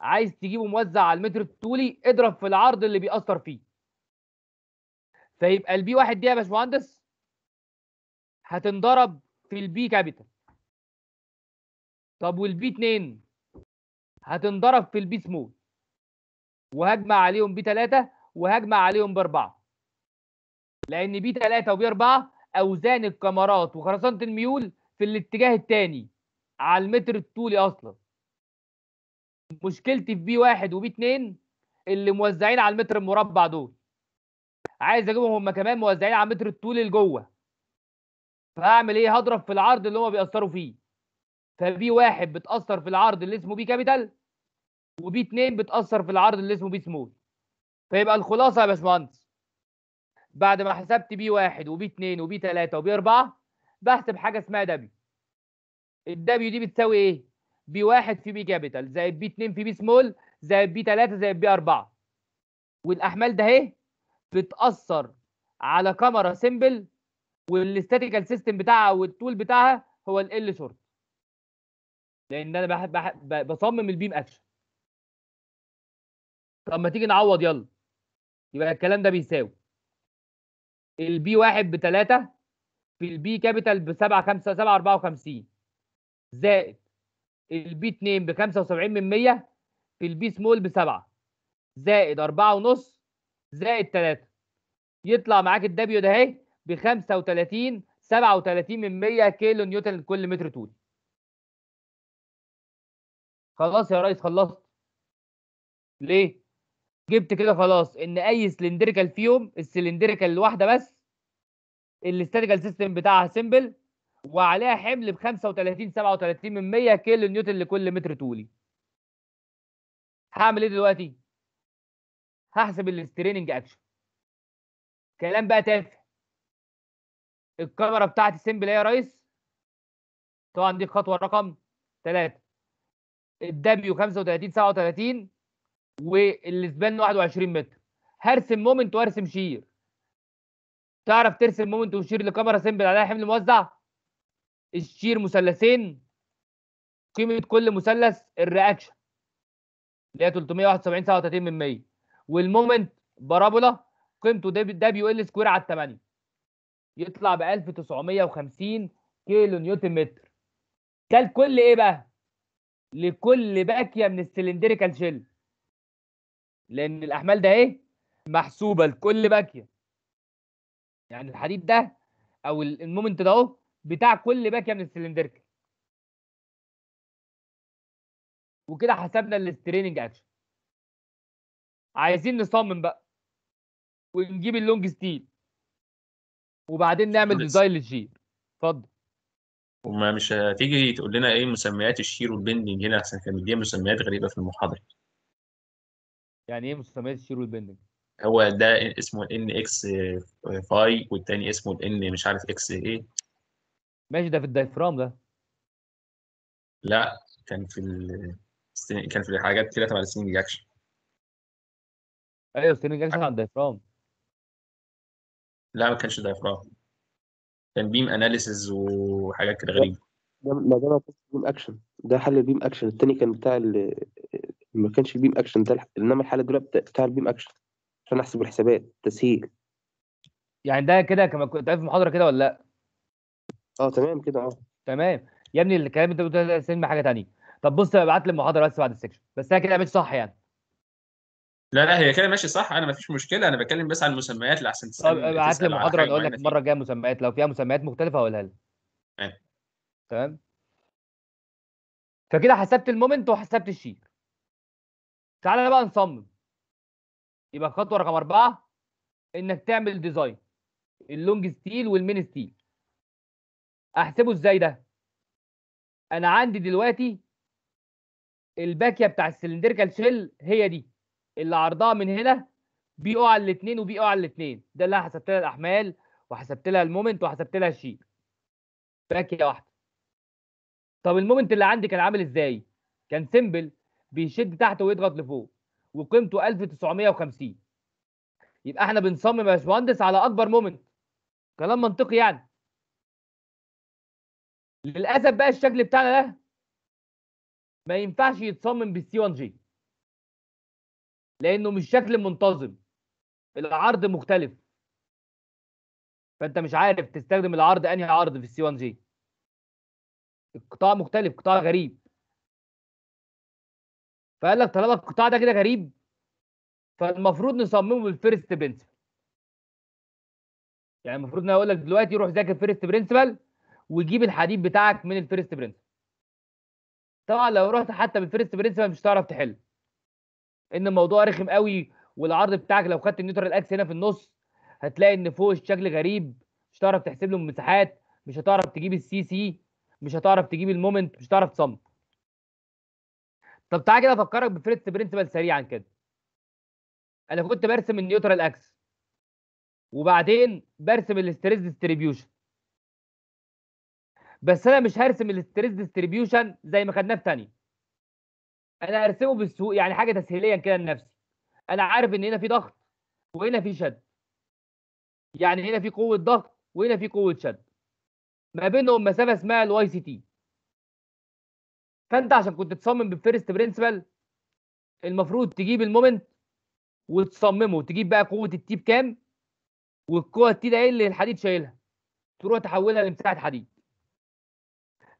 عايز تجيبه موزع على المتر الطولي اضرب في العرض اللي بيأثر فيه فيبقى البي واحد دي يا باشمهندس هتنضرب في البي كابيتال طب والبي 2 هتنضرب في البي سمول وهجمع عليهم بي 3 وهجمع عليهم باربعه لان بي 3 وبي 4 اوزان الكاميرات وخرسانه الميول في الاتجاه الثاني على المتر الطولي اصلا مشكلتي في بي 1 وبي 2 اللي موزعين على المتر المربع دول عايز اجيبهم هم كمان موزعين على متر الطول لجوه فهعمل ايه هضرب في العرض اللي هم بيأثروا فيه فبي واحد بتأثر في العرض اللي اسمه بي كابيتال وبي اتنين بتأثر في العرض اللي اسمه بي سمول فيبقى الخلاصة يا باشمهندس بعد ما حسبت بي واحد وبي اتنين وبي تلاتة وبي أربعة بحسب حاجة اسمها دبليو الدبليو دي بتساوي ايه؟ بي واحد في بي كابيتال زائد بي اتنين في بي سمول زائد بي تلاتة زائد بي أربعة والأحمال ده اهي بتاثر على كاميرا سيمبل والاستاتيكال سيستم بتاعها والتول بتاعها هو ال شورت لان انا بحب بحب بصمم البيم اكشن طب ما تيجي نعوض يلا يبقى الكلام ده بيساوي البي واحد بثلاثه في البي كابيتال بسبعة خمسة سبعة أربعة وخمسين زائد البي اتنين بخمسة وسبعين من مية في البي سمول بسبعة زائد أربعة ونص زائد 3 يطلع معاك الدبليو ده اهي ب 35 37 من 100 كيلو نيوتن لكل متر طول خلاص يا ريس خلصت ليه جبت كده خلاص ان اي سلندريكال فيهم السلندريكال الواحده بس الاستاتيكال سيستم بتاعها سيمبل وعليها حمل ب 35 37 من 100 كيلو نيوتن لكل متر طولي هعمل ايه دلوقتي هحسب الستريننج اكشن كلام بقى تافه الكاميرا بتاعتي سيمبل يا ريس طبعا دي الخطوه رقم ثلاثة الدبليو 35 37 والسبان 21 متر هرسم مومنت وارسم شير تعرف ترسم مومنت وشير لكاميرا سيمبل عليها حمل موزع الشير مثلثين قيمه كل مثلث الرياكشن اللي هي 371 37 من 100 والمومنت بارابولا قيمته دبليو ال سكوير على 8 يطلع ب 1950 كيلو نيوتن متر ده لكل ايه بقى؟ لكل باكيه من السلندريكال شيل لان الاحمال ده ايه؟ محسوبه لكل باكيه يعني الحديد ده او المومنت ده اهو بتاع كل باكيه من السلندريكال وكده حسبنا الاستريننج اكشن عايزين نصمم بقى ونجيب اللونج ستيل وبعدين نعمل ديزاين للجير اتفضل وما مش هتيجي تقول لنا ايه مسميات الشير والبندنج هنا عشان كان مديها مسميات غريبه في المحاضره يعني ايه مسميات الشير والبندنج هو ده اسمه ان اكس فاي والتاني اسمه ان مش عارف اكس ايه ماشي ده في الدايفرام ده لا كان في ال... كان في الحاجات كده تبع السنين اكشن ايوه ستيرنج كان على دايفرام لا ما كانش دايفرام كان بيم اناليسز وحاجات كده غريبه ده ما ده بيم اكشن ده حل البيم اكشن التاني كان بتاع ال... ما كانش بيم اكشن ده انما الحاله دي بتاع البيم اكشن عشان احسب الحسابات تسهيل يعني ده كده كما كنت عارف المحاضره كده ولا لا اه تمام كده اه تمام يا ابني الكلام اللي انت بتقوله ده سلم حاجه تانية طب بص ابعت لي المحاضره بس بعد السكشن بس انا كده عملت صح يعني لا لا هي كده ماشي صح انا ما فيش مشكله انا بتكلم بس على المسميات لأحسن طب تسال ابعت لي محاضره اقول لك المره الجايه مسميات لو فيها مسميات مختلفه هقولها لك تمام. تمام فكده حسبت المومنت وحسبت الشيك تعالى بقى نصمم يبقى الخطوه رقم أربعة انك تعمل ديزاين اللونج ستيل والمين ستيل احسبه ازاي ده انا عندي دلوقتي الباكيه بتاع السلندريكال شيل هي دي اللي عرضها من هنا بي او على الاثنين وبي او على الاثنين ده اللي انا حسبت لها الاحمال وحسبت لها المومنت وحسبت لها الشيء يا واحده طب المومنت اللي عندي كان عامل ازاي كان سيمبل بيشد تحت ويضغط لفوق وقيمته 1950 يبقى احنا بنصمم يا باشمهندس على اكبر مومنت كلام منطقي يعني للاسف بقى الشكل بتاعنا ده ما ينفعش يتصمم بالسي 1 جي لانه مش شكل منتظم العرض مختلف فانت مش عارف تستخدم العرض انهي عرض في السي 1 جي القطاع مختلف قطاع غريب فقال لك طالما القطاع ده كده غريب فالمفروض نصممه بالفيرست برنسبل يعني المفروض ان اقول لك دلوقتي روح ذاكر فيرست برنسبل وجيب الحديد بتاعك من الفيرست برنسبل طبعا لو رحت حتى بالفيرست برنسبل مش هتعرف تحل ان الموضوع رخم قوي والعرض بتاعك لو خدت النيوترال اكس هنا في النص هتلاقي ان فوق الشكل غريب مش هتعرف تحسب له المساحات مش هتعرف تجيب السي سي مش هتعرف تجيب المومنت مش هتعرف تصمم طب تعالى كده افكرك بفريت برنسبل سريعا كده انا كنت برسم النيوترال اكس وبعدين برسم الاستريس ديستريبيوشن بس انا مش هرسم الاستريس ديستريبيوشن زي ما خدناه في ثانيه انا هرسمه بالسوق يعني حاجه تسهيليا كده لنفسي انا عارف ان هنا في ضغط وهنا في شد يعني هنا في قوه ضغط وهنا في قوه شد ما بينهم مسافه اسمها الواي سي تي فانت عشان كنت تصمم بالفيرست برنسبل المفروض تجيب المومنت وتصممه وتجيب بقى قوه التي بكام والقوه التي ده ايه اللي الحديد شايلها تروح تحولها لمساحه حديد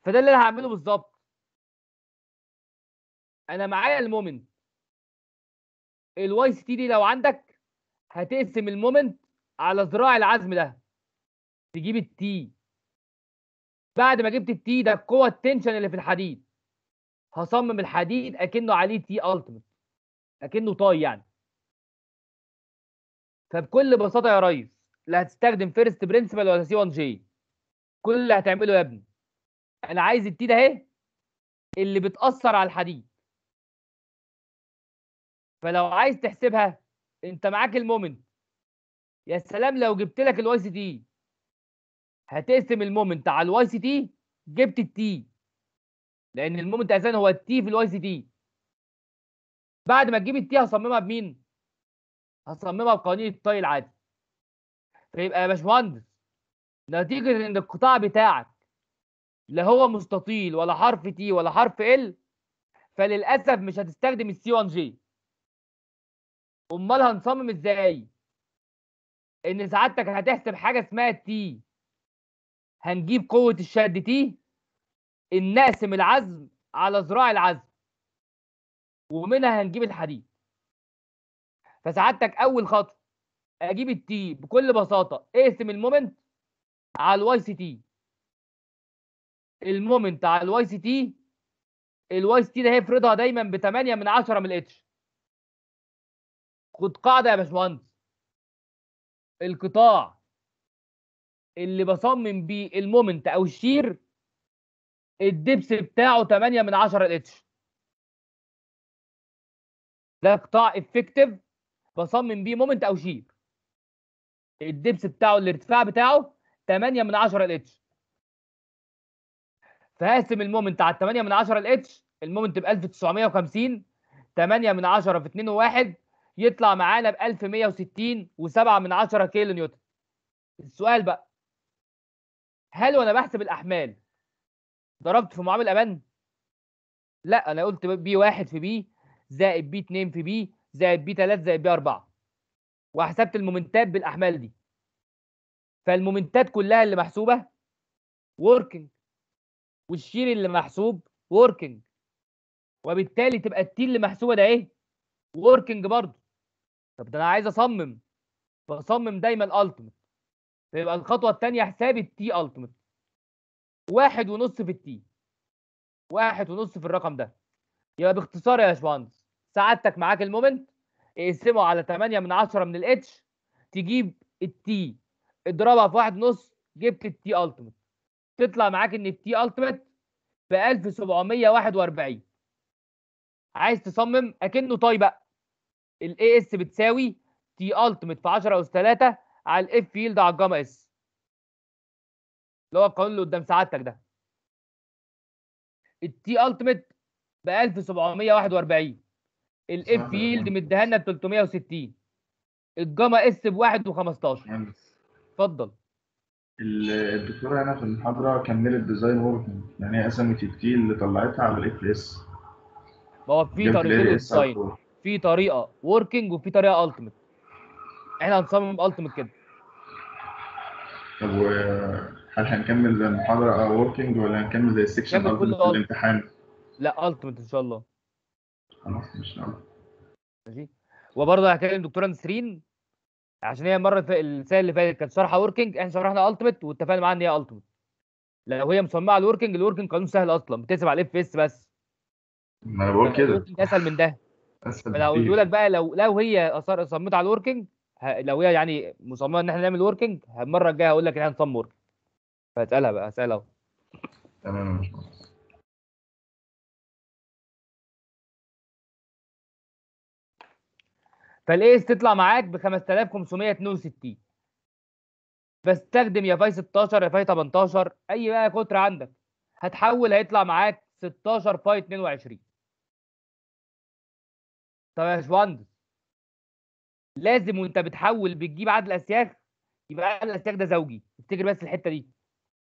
فده اللي انا هعمله بالظبط انا معايا آه. المومنت الواي سي تي دي لو عندك هتقسم المومنت على ذراع العزم ده تجيب التي بعد ما جبت التي ده قوه التنشن اللي في الحديد هصمم الحديد اكنه عليه تي التيمت اكنه طاي يعني فبكل بساطه يا ريس لا هتستخدم فيرست برنسبل ولا سي 1 جي كل اللي هتعمله يا ابني انا عايز التي ده اهي اللي بتاثر على الحديد فلو عايز تحسبها انت معاك المومنت يا سلام لو جبت لك الواي سي تي هتقسم المومنت على الواي سي تي جبت التي لان المومنت اساسا هو التي في الواي سي تي بعد ما تجيب التي هصممها بمين هصممها بقوانين الطي العادي فيبقى يا باشمهندس نتيجه ان القطاع بتاعك لا هو مستطيل ولا حرف تي ولا حرف ال فللاسف مش هتستخدم السي 1 جي امال هنصمم ازاي ان سعادتك هتحسب حاجه اسمها التي هنجيب قوه الشد تي نقسم العزم على ذراع العزم ومنها هنجيب الحديد فسعادتك اول خطوه اجيب التي بكل بساطه اقسم المومنت على الواي سي تي المومنت على الواي سي تي الواي سي تي ده هيفرضها دايما ب 8 من 10 من الاتش خد قاعده يا باشمهندس القطاع اللي بصمم بيه المومنت او الشير الدبس بتاعه 8 من 10 الاتش ده قطاع افكتيف بصمم بيه مومنت او شير الدبس بتاعه الارتفاع بتاعه 8 من 10 الاتش فهقسم المومنت على 8 من 10 الاتش المومنت ب 1950 8 من 10 في 2 و1 يطلع معانا ب 1160 و7 من كيلو نيوتن السؤال بقى هل وانا بحسب الاحمال ضربت في معامل امان لا انا قلت بي 1 في بي زائد بي 2 في بي زائد بي 3 زائد بي 4 وحسبت المومنتات بالاحمال دي فالمومنتات كلها اللي محسوبه وركينج والشير اللي محسوب وركينج وبالتالي تبقى التي اللي محسوبه ده ايه وركينج برضه طب ده انا عايز اصمم بصمم دايما التيمت فيبقى الخطوه الثانيه حسابي التي التيمت واحد ونص في التي واحد ونص في الرقم ده يبقى باختصار يا باشمهندس سعادتك معاك المومنت اقسمه على 8 من 10 من الاتش تجيب التي اضربها في واحد ونص جبت التي التيمت تطلع معاك ان التي التيمت ب 1741 عايز تصمم اكنه طيب بقى الاي اس بتساوي تي ultimate في 10 اس 3 على الاف يلد على الجاما اس اللي هو القانون اللي قدام سعادتك ده التي ultimate ب 1741 الاف يلد مديها لنا ب 360 الجاما اس ب 1 و15 اتفضل الدكتوره هنا في المحاضره كملت ديزاين وركينج يعني هي قسمت التي اللي طلعتها على الاف اس ما هو في طريقتين في طريقه وركينج وفي طريقه التيمت احنا هنصمم التيمت كده طب هل هنكمل المحاضره وركينج ولا هنكمل زي السكشن في الامتحان لا التيمت ان شاء الله خلاص ان شاء الله ماشي وبرضه هكلم دكتوره نسرين عشان هي المره السنه اللي فاتت كانت شارحه وركينج احنا شرحنا التيمت واتفقنا معاها ان هي التيمت لو هي مصممه على الوركينج الوركينج قانون سهل اصلا بتكتب على الاف اس بس ما انا بقول كده اسهل من ده اسهل لو قلت لك بقى لو لو هي صمت على الوركينج لو هي يعني مصممه ان احنا نعمل وركينج المره الجايه هقول لك ان احنا نصمم وركينج فاسالها بقى اسالها اهو تمام يا باشمهندس فالايس تطلع معاك ب 5562 بستخدم يا فاي 16 يا فاي 18 اي بقى كتر عندك هتحول هيطلع معاك 16 فاي 22 طب يا باشمهندس لازم وانت بتحول بتجيب عدد الاسياخ يبقى عدد الاسياخ ده زوجي افتكر بس الحته دي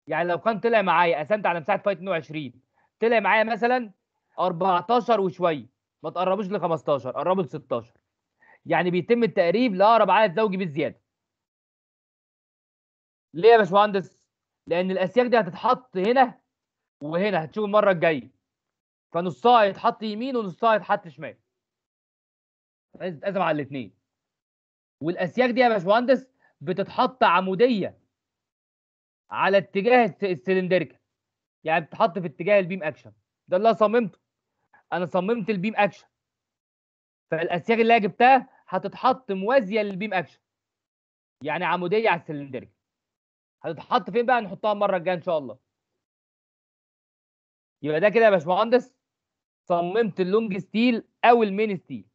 يعني لو كان طلع معايا قسمت على مساحه فايت 22 طلع معايا مثلا 14 وشويه ما تقربوش ل 15 قربوا ل 16 يعني بيتم التقريب لاقرب عدد زوجي بالزياده ليه يا باشمهندس لان الاسياخ دي هتتحط هنا وهنا هتشوف المره الجايه فنصها يتحط يمين ونصها يتحط شمال عايز تتقسم على الاثنين والاسياك دي يا باشمهندس بتتحط عموديه على اتجاه السلندريكا يعني بتتحط في اتجاه البيم اكشن ده اللي انا صممته انا صممت البيم اكشن فالاسياك اللي انا جبتها هتتحط موازيه للبيم اكشن يعني عموديه على السلندريكا هتتحط فين بقى نحطها المره الجايه ان شاء الله يبقى ده كده يا باشمهندس صممت اللونج ستيل او المين ستيل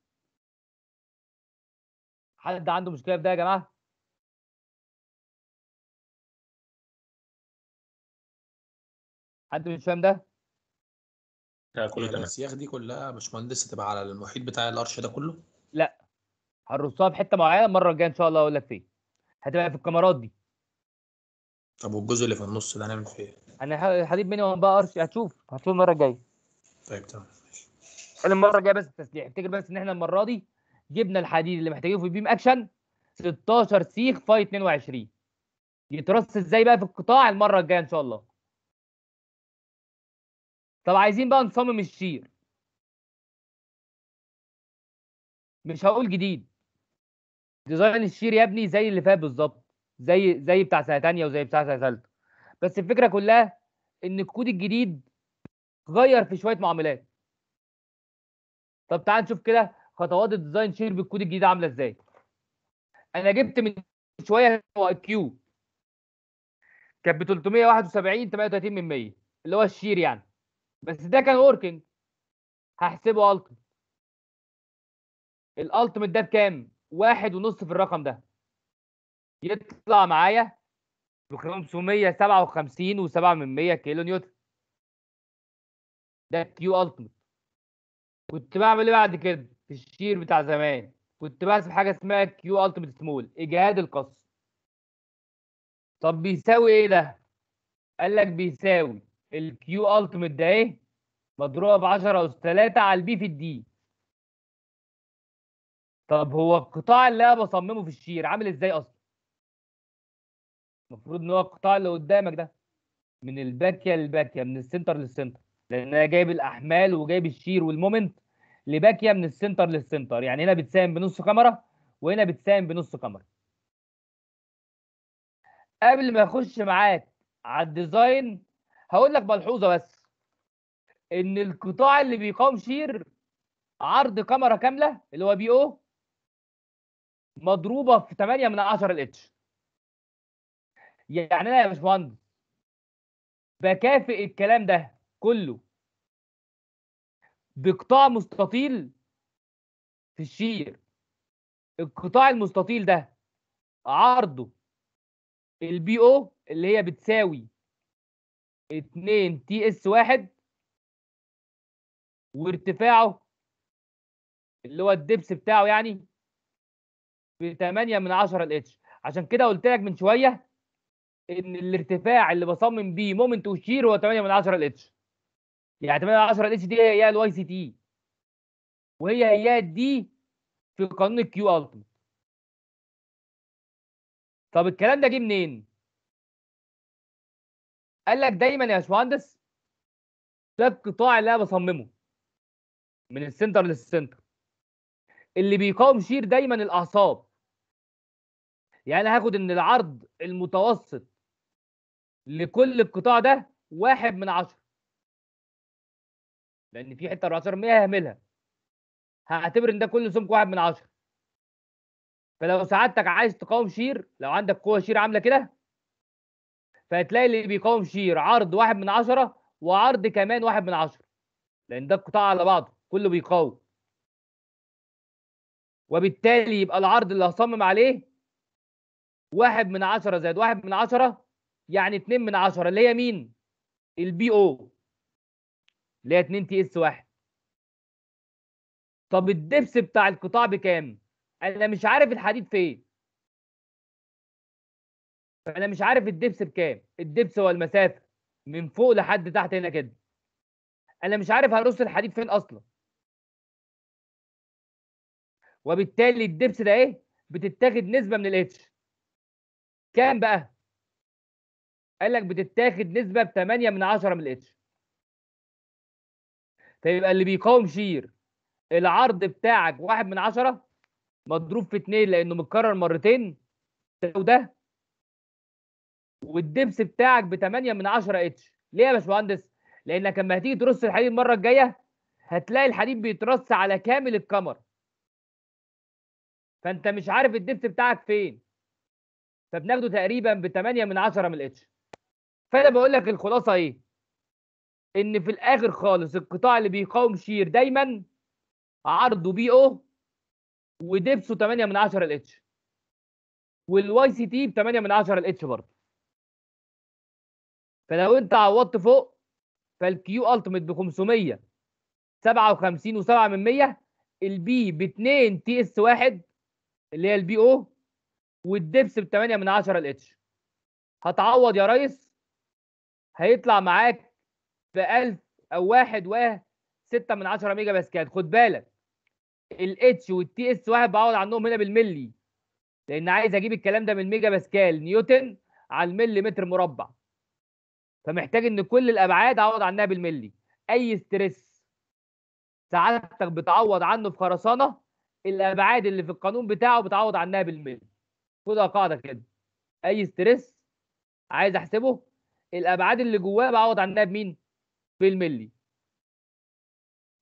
حد عنده مشكله في ده يا جماعه حد مش فاهم ده كله تمام السياخ دي كلها يا باشمهندس هتبقى على المحيط بتاع الارش ده كله لا هنرصها في حته معينه المره الجايه ان شاء الله اقول لك فين هتبقى في الكاميرات دي طب والجزء اللي في النص ده هنعمل فيه ايه؟ انا حبيب مني بقى ارش هتشوف هتشوف المره الجايه طيب تمام المره الجايه بس التسليح افتكر بس ان احنا المره دي جبنا الحديد اللي محتاجينه في بيم اكشن 16 سيخ فاي 22 يترص ازاي بقى في القطاع المره الجايه ان شاء الله طب عايزين بقى نصمم الشير مش هقول جديد ديزاين الشير يا ابني زي اللي فات بالظبط زي زي بتاع سنه ثانيه وزي بتاع سنه ثالثه بس الفكره كلها ان الكود الجديد غير في شويه معاملات طب تعال نشوف كده خطوات الديزاين شير بالكود الجديد عامله ازاي انا جبت من شويه هو كيو كانت ب 371 38 من 100 اللي هو الشير يعني بس ده كان وركينج هحسبه الت الالتيميت ده بكام؟ واحد ونص في الرقم ده يطلع معايا ب 557 و7 من 100 كيلو نيوتن ده كيو التيميت كنت بعمل ايه بعد كده؟ في الشير بتاع زمان كنت بحسب حاجه اسمها كيو التيميت سمول اجهاد القصر طب بيساوي ايه ده قال لك بيساوي الكيو التيميت ده ايه مضروبه ب 10 اس 3 على البي في الدي طب هو القطاع اللي انا بصممه في الشير عامل ازاي اصلا المفروض ان هو القطاع اللي قدامك ده من الباكيه للباكيه من السنتر للسنتر لان انا جايب الاحمال وجايب الشير والمومنت لباكيه من السنتر للسنتر يعني هنا بتساهم بنص كاميرا وهنا بتساهم بنص كاميرا قبل ما اخش معاك على الديزاين هقول لك ملحوظه بس ان القطاع اللي بيقاوم شير عرض كاميرا كامله اللي هو بي او مضروبه في 8 من 10 الاتش يعني انا يا باشمهندس بكافئ الكلام ده كله بقطاع مستطيل في الشير القطاع المستطيل ده عرضه البي او اللي هي بتساوي 2 تي اس واحد وارتفاعه اللي هو الدبس بتاعه يعني ب 8 من 10 الاتش عشان كده قلت لك من شويه ان الارتفاع اللي بصمم بيه مومنت وشير هو 8 من 10 الاتش يعني 8 على 10 الاتش دي هي الواي سي تي وهي هي الدي في قانون الكيو التيمت طب الكلام ده جه منين؟ قال لك دايما يا باشمهندس ده القطاع اللي انا بصممه من السنتر للسنتر اللي بيقاوم شير دايما الاعصاب يعني هاخد ان العرض المتوسط لكل القطاع ده واحد من عشرة لان في حته 14% هعملها هعتبر ان ده كل سمك واحد من عشرة فلو سعادتك عايز تقاوم شير لو عندك قوه شير عامله كده فهتلاقي اللي بيقاوم شير عرض واحد من عشرة وعرض كمان واحد من عشرة لان ده القطاع على بعضه كله بيقاوم وبالتالي يبقى العرض اللي هصمم عليه واحد من عشرة زائد واحد من عشرة يعني اتنين من عشرة اللي هي مين البي او اللي هي 2 تي اس 1 طب الدبس بتاع القطاع بكام؟ انا مش عارف الحديد فين فانا مش عارف الدبس بكام الدبس هو المسافه من فوق لحد تحت هنا كده انا مش عارف هرص الحديد فين اصلا وبالتالي الدبس ده ايه بتتاخد نسبه من الاتش كام بقى قال لك بتتاخد نسبه ب 8 من 10 من الاتش فيبقى اللي بيقاوم شير العرض بتاعك واحد من عشرة مضروب في اتنين لانه متكرر مرتين ده وده والدبس بتاعك ب 8 من 10 اتش ليه يا باشمهندس؟ لانك لما هتيجي ترص الحديد المره الجايه هتلاقي الحديد بيترص على كامل الكمر فانت مش عارف الدبس بتاعك فين فبناخده تقريبا ب 8 من 10 من الاتش فانا بقول لك الخلاصه ايه؟ ان في الاخر خالص القطاع اللي بيقاوم شير دايما عرضه بي او ودبسه 8 من 10 الاتش والواي سي تي ب 8 من 10 الاتش برضه فلو انت عوضت فوق فالكيو التيميت ب 500 57 و7 من 100 البي ب 2 تي اس 1 اللي هي البي او والدبس ب 8 من 10 الاتش هتعوض يا ريس هيطلع معاك في 1000 او واحد و 6 من 10 ميجا باسكال خد بالك الاتش والتي اس واحد بعوض عنهم هنا بالملي لان عايز اجيب الكلام ده من ميجا باسكال نيوتن على الملي متر مربع فمحتاج ان كل الابعاد اعوض عنها بالملي اي ستريس سعادتك بتعوض عنه في خرسانه الابعاد اللي في القانون بتاعه بتعوض عنها بالملي خدها قاعده كده اي ستريس عايز احسبه الابعاد اللي جواه بعوض عنها بمين في الملي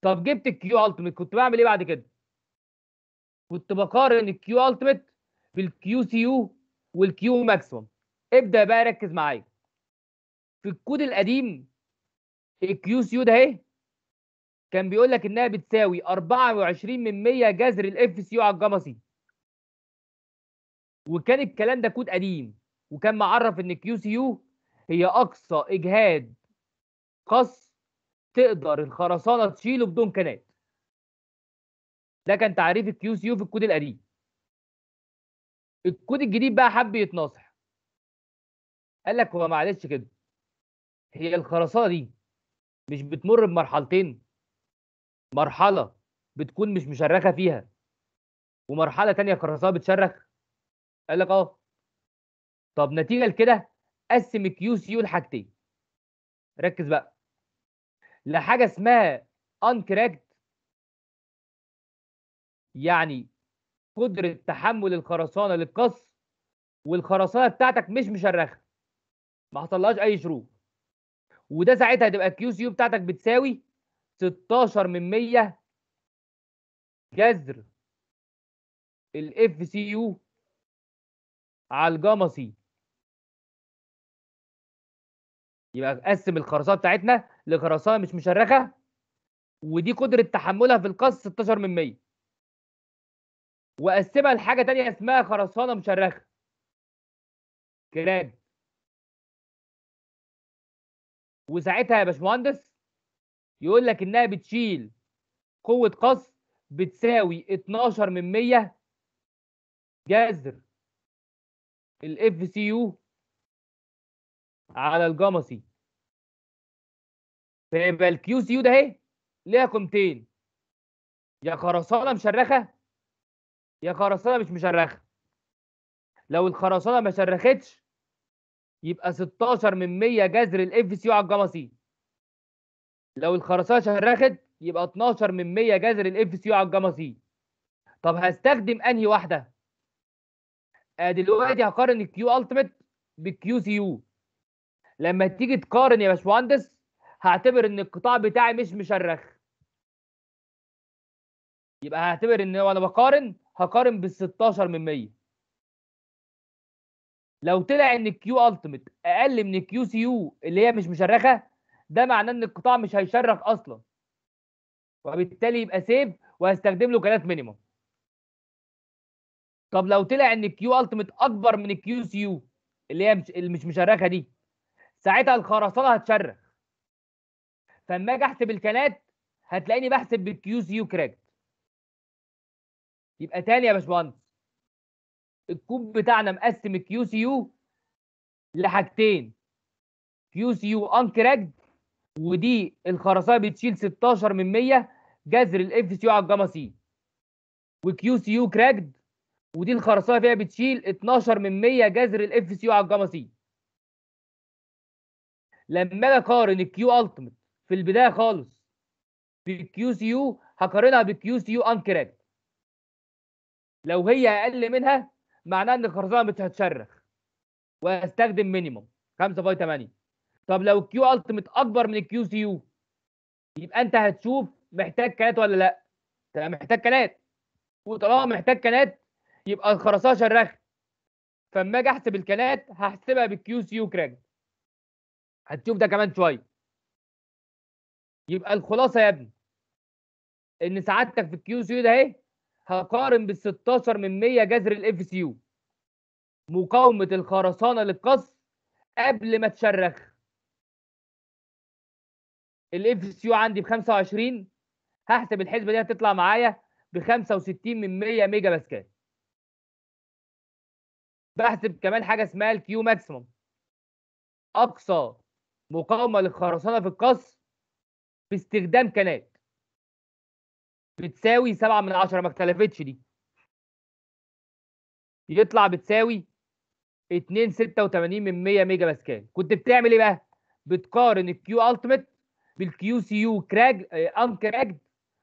طب جبت الكيو التيميت كنت بعمل ايه بعد كده كنت بقارن الكيو التيميت بالكيو سي يو والكيو ماكسيمم ابدا بقى ركز معايا في الكود القديم الكيو سي يو ده اهي كان بيقول لك انها بتساوي 24 من 100 جذر الاف سي يو على الجاما سي وكان الكلام ده كود قديم وكان معرف ان الكيو سي يو هي اقصى اجهاد قص تقدر الخرسانه تشيله بدون كنات ده كان تعريف الكيو سي يو في الكود القديم الكود الجديد بقى حب يتناصح قال لك هو معلش كده هي الخرسانه دي مش بتمر بمرحلتين مرحله بتكون مش مشرخه فيها ومرحله تانية الخرسانه بتشرخ قال لك اه طب نتيجه لكده قسم الكيو سي يو لحاجتين ركز بقى لحاجه اسمها انكراكد يعني قدره تحمل الخرسانه للقص والخرسانه بتاعتك مش مشرخه ما حصلهاش اي شروط وده ساعتها هتبقى كيو سي بتاعتك بتساوي 16 من 100 جذر الاف سي يو على الجاما سي يبقى قسم الخرسانه بتاعتنا لخرسانه مش مشرخه ودي قدره تحملها في القص 16 من 100 واقسمها لحاجه تانية اسمها خرسانه مشرخه كلام وساعتها يا باشمهندس يقول لك انها بتشيل قوه قص بتساوي 12 من 100 جذر الاف سي يو على الجامسي فيبقى الكيو سي يو ده اهي ليها قيمتين يا خرسانه مشرخه يا خرسانه مش مشرخه لو الخرسانه ما شرختش يبقى 16 من 100 جذر الاف سي يو على الجاما سي لو الخرسانه شرخت يبقى 12 من 100 جذر الاف سي يو على الجاما سي طب هستخدم انهي واحده آه، دلوقتي هقارن الكيو التيميت بالكيو سي يو لما تيجي تقارن يا باشمهندس هعتبر ان القطاع بتاعي مش مشرخ يبقى هعتبر ان وانا بقارن هقارن بال 16 من 100 لو طلع ان الكيو التيميت اقل من الكيو سي يو اللي هي مش مشرخه ده معناه ان القطاع مش هيشرخ اصلا وبالتالي يبقى سيف وهستخدم له كلات مينيمم طب لو طلع ان الكيو التيميت اكبر من الكيو سي يو اللي هي مش مش مشرخه دي ساعتها الخرسانه هتشرخ فلما اجي احسب الكالات هتلاقيني بحسب بالكيو زيو كراكت يبقى تاني يا باشمهندس الكوب بتاعنا مقسم الكيو زيو لحاجتين كيو ان انكراكت ودي الخرسانه بتشيل 16 من 100 جذر الاف سي يو على الجاما سي وكيو سي يو كراكد ودي الخرسانه فيها بتشيل 12 من 100 جذر الاف سي يو على الجاما سي لما اجي اقارن الكيو التيمت في البدايه خالص كيو سي يو هقارنها بكيو سي يو انكراكت لو هي اقل منها معناه ان الخرسانه مش هتشرخ وهستخدم مينيموم 5 باي 8 طب لو الكيو التيمت اكبر من الكيو سي يو يبقى انت هتشوف محتاج كلات ولا لا انت محتاج كلات وطالما محتاج كلات يبقى الخرسانه شرخت فاما اجي احسب الكلات هحسبها بالكيو سي يو كراك هتشوف ده كمان شويه يبقى الخلاصه يا ابني ان سعادتك في الكيو سي ده اهي هقارن بال 16 من 100 جذر الاف سي يو مقاومه الخرسانه للقصر قبل ما تشرخ الاف سي يو عندي ب 25 هحسب الحسبه دي هتطلع معايا ب 65 من 100 ميجا باسكال بحسب كمان حاجه اسمها الكيو ماكسيمم اقصى مقاومه للخرسانه في القصر باستخدام كنات بتساوي 7 من 10 ما اختلفتش دي يطلع بتساوي 2.86 من 100 ميجا باسكال كنت بتعمل ايه بقى بتقارن الكيو التيميت بالكيو سي يو كراج ان آه، كراجد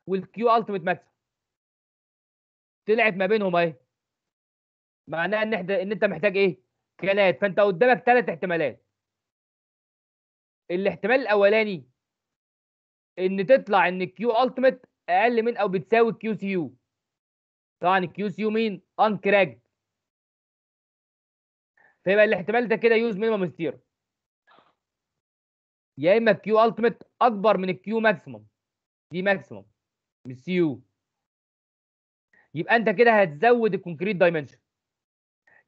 والكيو التيميت ماكس طلعت ما بينهم اهي معناها ان احنا ان انت محتاج ايه كنات فانت قدامك ثلاث احتمالات الاحتمال الاولاني ان تطلع ان كيو التيميت اقل من او بتساوي كيو سي يو طبعا الكيو سي يو مين انكراكد فيبقى الاحتمال ده كده يوز مينيمم ستير يا اما الكيو التيميت اكبر من الكيو ماكسيمم دي ماكسيمم من سي يو يبقى انت كده هتزود الكونكريت دايمنشن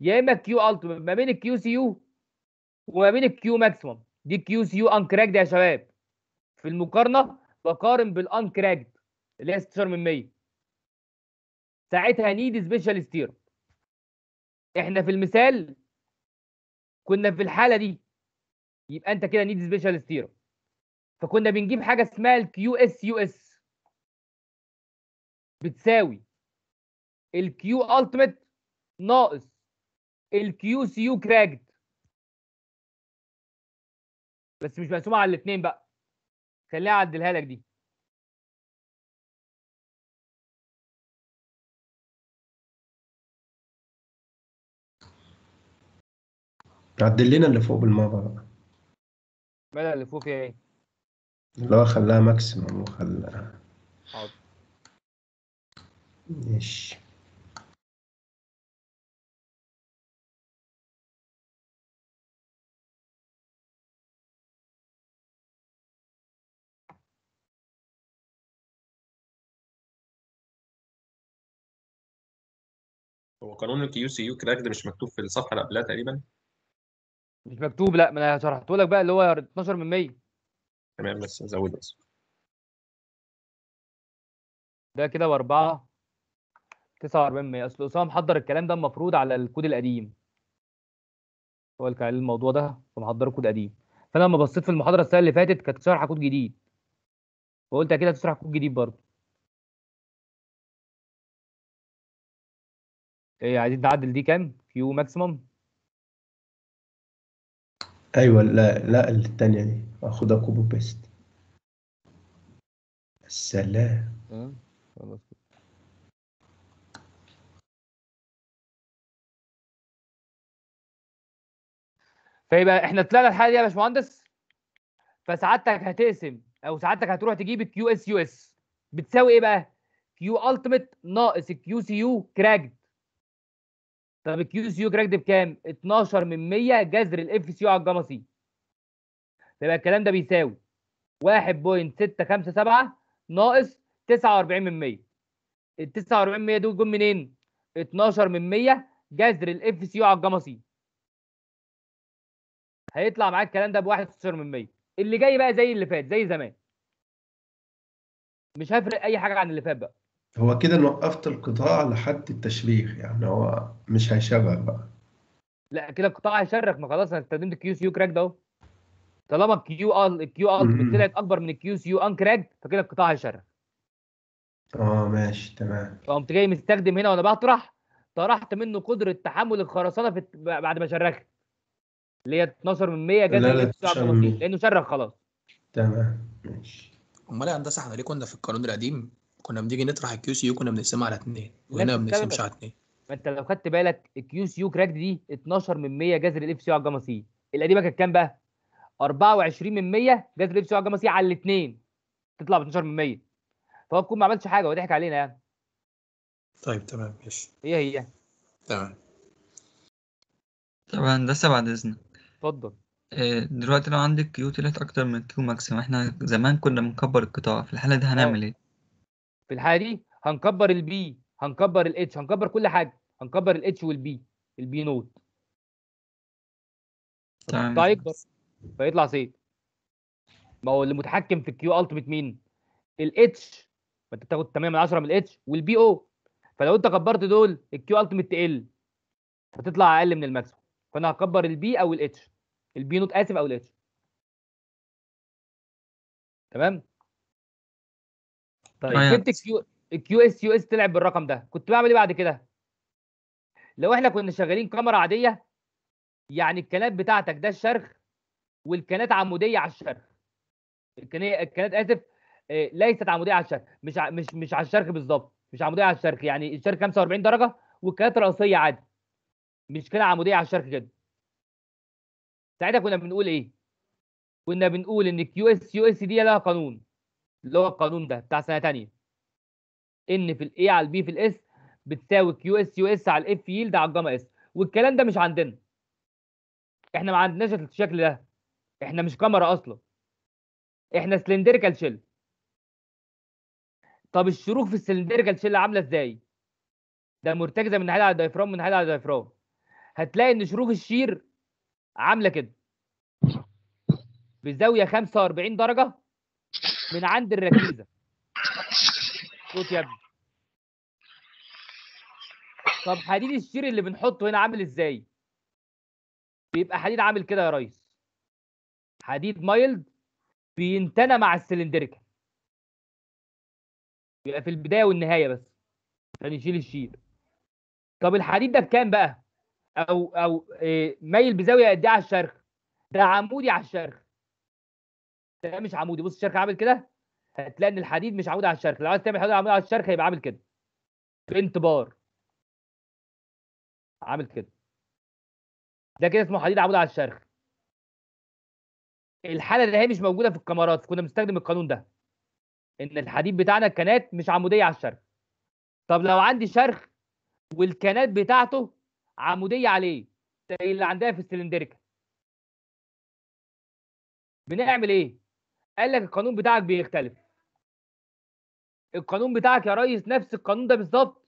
يا اما الكيو التيميت ما بين الكيو سي يو وما بين الكيو ماكسيمم دي كيو سي يو ده يا شباب في المقارنه بقارن بالانكراكد اللي هي 16 من 100 ساعتها نيد سبيشال ستير احنا في المثال كنا في الحاله دي يبقى انت كده نيد سبيشال ستير فكنا بنجيب حاجه اسمها الكيو اس يو اس بتساوي الكيو التيميت ناقص الكيو سي يو كراكت بس مش مقسومه على الاثنين بقى خليها اعدلها لك دي عدل لنا اللي فوق بالمره بقى مالها اللي فوق فيها ايه؟ اللي هو خلاها ماكسيموم وخلاها حاضر ماشي هو قانون الكيو سي يو كراك ده مش مكتوب في الصفحه اللي قبلها تقريبا مش مكتوب لا ما انا شرحته لك بقى اللي هو 12 من 100 تمام بس زود بس ده كده باربعه 49 اصل اسامه محضر الكلام ده المفروض على الكود القديم هو اللي كان الموضوع ده فمحضر كود قديم فانا لما بصيت في المحاضره السنه اللي فاتت كانت شارحه كود جديد فقلت اكيد هتشرح كود جديد برضه إيه عايزين نعدل دي كام كيو ماكسيمم ايوه لا لا الثانيه دي اخدها كوبو بيست السلام فيبقى احنا طلعنا الحاله دي يا باشمهندس فسعادتك هتقسم او سعادتك هتروح تجيب الكيو اس يو اس بتساوي ايه بقى؟ كيو التيميت ناقص الكيو سي يو كراكد طب الكيو سي يو كراك بكام؟ 12 من 100 جذر الاف سي يو على الجاما سي فيبقى الكلام ده بيساوي 1.657 ناقص 49 من 100 ال 49 من 100 دول جم منين؟ 12 من 100 جذر الاف سي يو على الجاما سي هيطلع معاك الكلام ده ب 1.6 من 100 اللي جاي بقى زي اللي فات زي زمان مش هفرق اي حاجه عن اللي فات بقى هو كده أنا وقفت القطاع لحد التشريخ يعني هو مش هيشرخ بقى لا كده القطاع هيشرخ ما خلاص انا استخدمت الكيو سيو كراك ده اهو طالما الكيو ال الكيو ال طلعت اكبر من الكيو سيو ان كراك فكده القطاع هيشرخ اه ماشي تمام فقمت جاي مستخدم هنا وانا بطرح طرحت منه قدره تحمل الخرسانه في بعد ما شرخت اللي هي 12 من 100 جت لا لا لانه شرخ خلاص تمام ماشي امال يا هندسه احنا ليه كنا في القانون القديم كنا بنيجي نطرح الكيو سي يو كنا بنقسمها على اثنين وهنا ما بنقسمش على اثنين ما انت لو خدت بالك الكيو سي يو كراك دي 12 من 100 جذر الاف سي على الجاما سي القديمه كانت كام بقى؟ 24 من 100 جذر الاف سي على الجاما سي على الاثنين تطلع ب 12 من 100 فهو تكون ما عملتش حاجه هو ضحك علينا يعني طيب تمام ماشي هي هي تمام طب هندسه بعد اذنك اتفضل آه، دلوقتي لو عندك كيو طلعت اكتر من كيو ماكسيم احنا زمان كنا بنكبر القطاع في الحاله دي هنعمل آه. ايه في الحاله دي هنكبر البي هنكبر الاتش هنكبر كل حاجه هنكبر الاتش والبي البي نود تمام يكبر فيطلع زيت ما هو اللي متحكم في الكيو التيميت مين الاتش فانت بتاخد 8 من 10 من الاتش والبي او فلو انت كبرت دول الكيو التيميت تقل فتطلع اقل من الماكسيمم فانا هكبر البي او الاتش البي نوت اسف او الاتش تمام طيب جبت آه. كيو كيو اس يو اس تلعب بالرقم ده كنت بعمل ايه بعد كده لو احنا كنا شغالين كاميرا عاديه يعني الكنات بتاعتك ده الشرخ والكنات عموديه على الشرخ الكنات اسف آه، ليست عموديه على الشرخ مش مش مش على الشرخ بالظبط مش عموديه على الشرخ يعني الشرخ 45 درجه والكنات راسيه عادي مش كده عموديه على الشرخ كده ساعتها كنا بنقول ايه كنا بنقول ان كيو اس يو اس دي لها قانون اللي هو القانون ده بتاع سنه ثانيه ان في الاي على البي في الاس بتساوي كيو اس يو اس على الاف يلد على الجاما اس والكلام ده مش عندنا احنا ما عندناش الشكل ده احنا مش كاميرا اصلا احنا سلندريكال شيل طب الشروخ في السلندريكال شيل عامله ازاي ده مرتكزه من ناحيه على الدايفرام من ناحيه على الدايفرام هتلاقي ان شروخ الشير عامله كده بزاويه 45 درجه من عند الركيزه صوت يا ابني طب حديد الشير اللي بنحطه هنا عامل ازاي بيبقى حديد عامل كده يا ريس حديد مايلد بينتنى مع السلندريكال بيبقى في البدايه والنهايه بس عشان يشيل الشير طب الحديد ده بكام بقى او او إيه مايل بزاويه قد ايه على الشرخ ده عمودي على الشرخ ده مش عمودي بص الشرخ عامل كده هتلاقي ان الحديد مش عمود على الشرخ لو عايز تعمل حديد عمود على الشرخ يبقى عامل كده بنت بار عامل كده ده كده اسمه حديد عمود على الشرخ الحاله اللي هي مش موجوده في الكاميرات كنا بنستخدم القانون ده ان الحديد بتاعنا الكنات مش عموديه على الشرخ طب لو عندي شرخ والكنات بتاعته عموديه عليه زي اللي عندها في السلندريكا بنعمل ايه قال لك القانون بتاعك بيختلف القانون بتاعك يا ريس نفس القانون ده بالظبط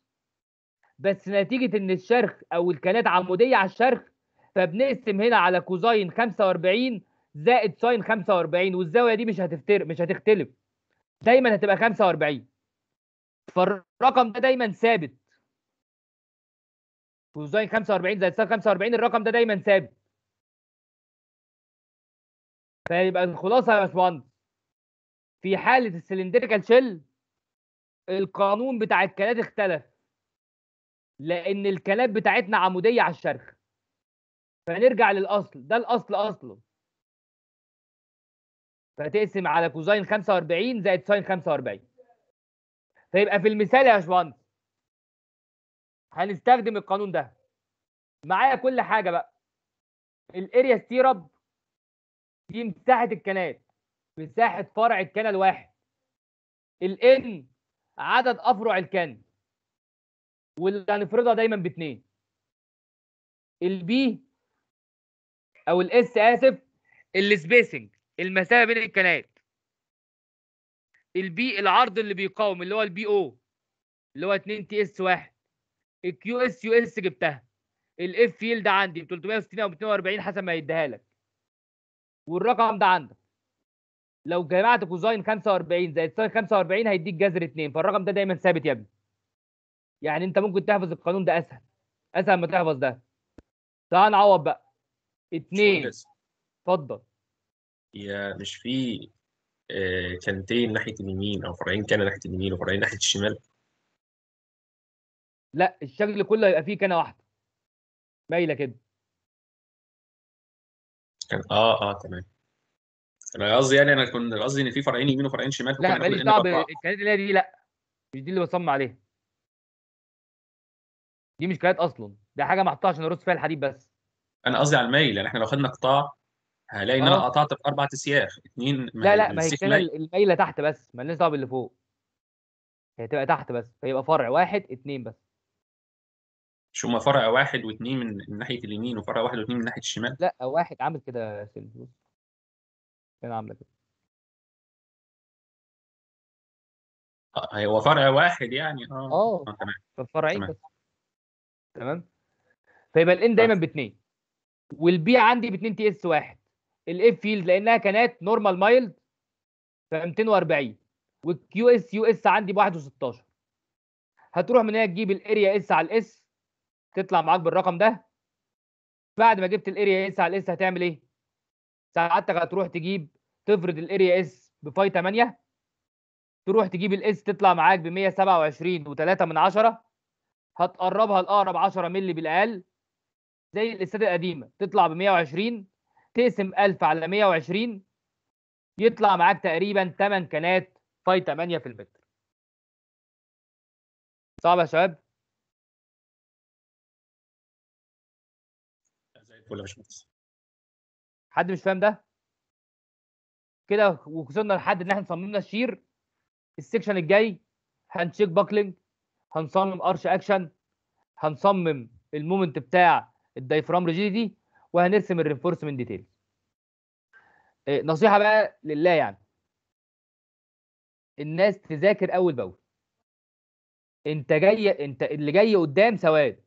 بس نتيجه ان الشرخ او الكالات عموديه على الشرخ فبنقسم هنا على كوزاين 45 زائد ساين 45 والزاويه دي مش هتفتر مش هتختلف دايما هتبقى 45 فالرقم ده دايما ثابت كوزاين 45 زائد ساين 45 الرقم ده دايما ثابت فيبقى الخلاصه يا باشمهندس في حاله السلندريكال شيل القانون بتاع الكلات اختلف لان الكلات بتاعتنا عموديه على الشرخ فنرجع للاصل ده الاصل اصله فتقسم على كوزين 45 زائد ساين 45 فيبقى في المثال يا باشمهندس هنستخدم القانون ده معايا كل حاجه بقى الاريا ستيرب دي مساحه الكنات مساحه فرع الكنه الواحد الان عدد افرع الكن واللي هنفرضها دايما باثنين البي او الاس اسف السبيسنج المسافه بين الكنات البي العرض اللي بيقاوم اللي هو البي او اللي هو 2 تي اس 1 الكيو اس يو اس جبتها الاف يلد عندي ب 360 او 240 حسب ما يديها لك والرقم ده عندك لو جمعت كوزاين 45 زائد ساين 45 هيديك جذر 2 فالرقم ده دايما ثابت يا ابني يعني انت ممكن تحفظ القانون ده اسهل اسهل ما تحفظ ده تعال نعوض بقى 2 اتفضل يا مش في آه، كانتين ناحيه اليمين او فرعين كان ناحيه اليمين وفرعين ناحيه الشمال لا الشكل كله هيبقى فيه كانه واحده مايله كده كان اه اه تمام انا قصدي يعني انا كنت قصدي ان في فرعين يمين وفرعين شمال لا ماليش دعوه بالكيانات اللي هي دي لا مش دي اللي بصمم عليها دي مش كيانات اصلا ده حاجه محطوطه عشان ارص فيها الحديد بس انا قصدي على المايل يعني احنا لو خدنا قطاع هلاقي ان انا آه. قطعت في اربع تسياخ اثنين لا لا ما هي كان المايله تحت بس مالناش دعوه باللي فوق هي تبقى تحت بس فيبقى فرع واحد اثنين بس شو ما فرع واحد واثنين من ناحيه اليمين وفرع واحد واثنين من ناحيه الشمال لا واحد عامل كده سيلز هنا عامله كده آه، هو فرع واحد يعني اه اه, آه، تمام فرعين تمام فيبقى الان دايما باثنين والبي عندي باتنين تي اس واحد الاف فيلد لانها كانت نورمال مايلد ف 240 والكيو اس يو اس عندي ب 116 هتروح من هنا تجيب الاريا اس على الاس تطلع معاك بالرقم ده بعد ما جبت الاريا اس على الاس هتعمل ايه؟ ساعتك هتروح تجيب تفرض الاريا اس بفاي 8 تروح تجيب الاس تطلع معاك ب 127.3 من عشرة هتقربها لاقرب 10 مللي بالاقل زي الاستاد القديمه تطلع ب 120 تقسم 1000 على 120 يطلع معاك تقريبا 8 كنات فاي 8 في المتر صعب يا شباب زي الفل يا باشمهندس حد مش فاهم ده كده وصلنا لحد ان احنا صممنا الشير السكشن الجاي هنشيك باكلينج هنصمم ارش اكشن هنصمم المومنت بتاع الدايفرام ريجيدي وهنرسم الرينفورسمنت ديتيلز آه، نصيحه بقى لله يعني الناس تذاكر اول باول انت جاي انت اللي جاي قدام سواد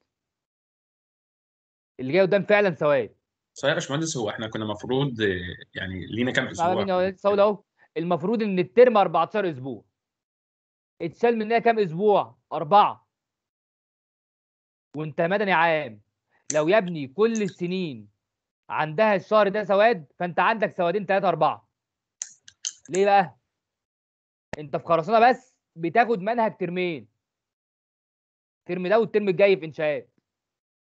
اللي جاي قدام فعلا سواد صحيح يا باشمهندس هو احنا كنا المفروض يعني لينا كام اسبوع سعود اهو المفروض ان الترم 14 اسبوع اتشال مننا كام اسبوع اربعه وانت مدني عام لو يا ابني كل السنين عندها الشهر ده سواد فانت عندك سوادين ثلاثه اربعه ليه بقى انت في خرسانه بس بتاخد منهج ترمين الترم ده والترم الجاي في انشاءات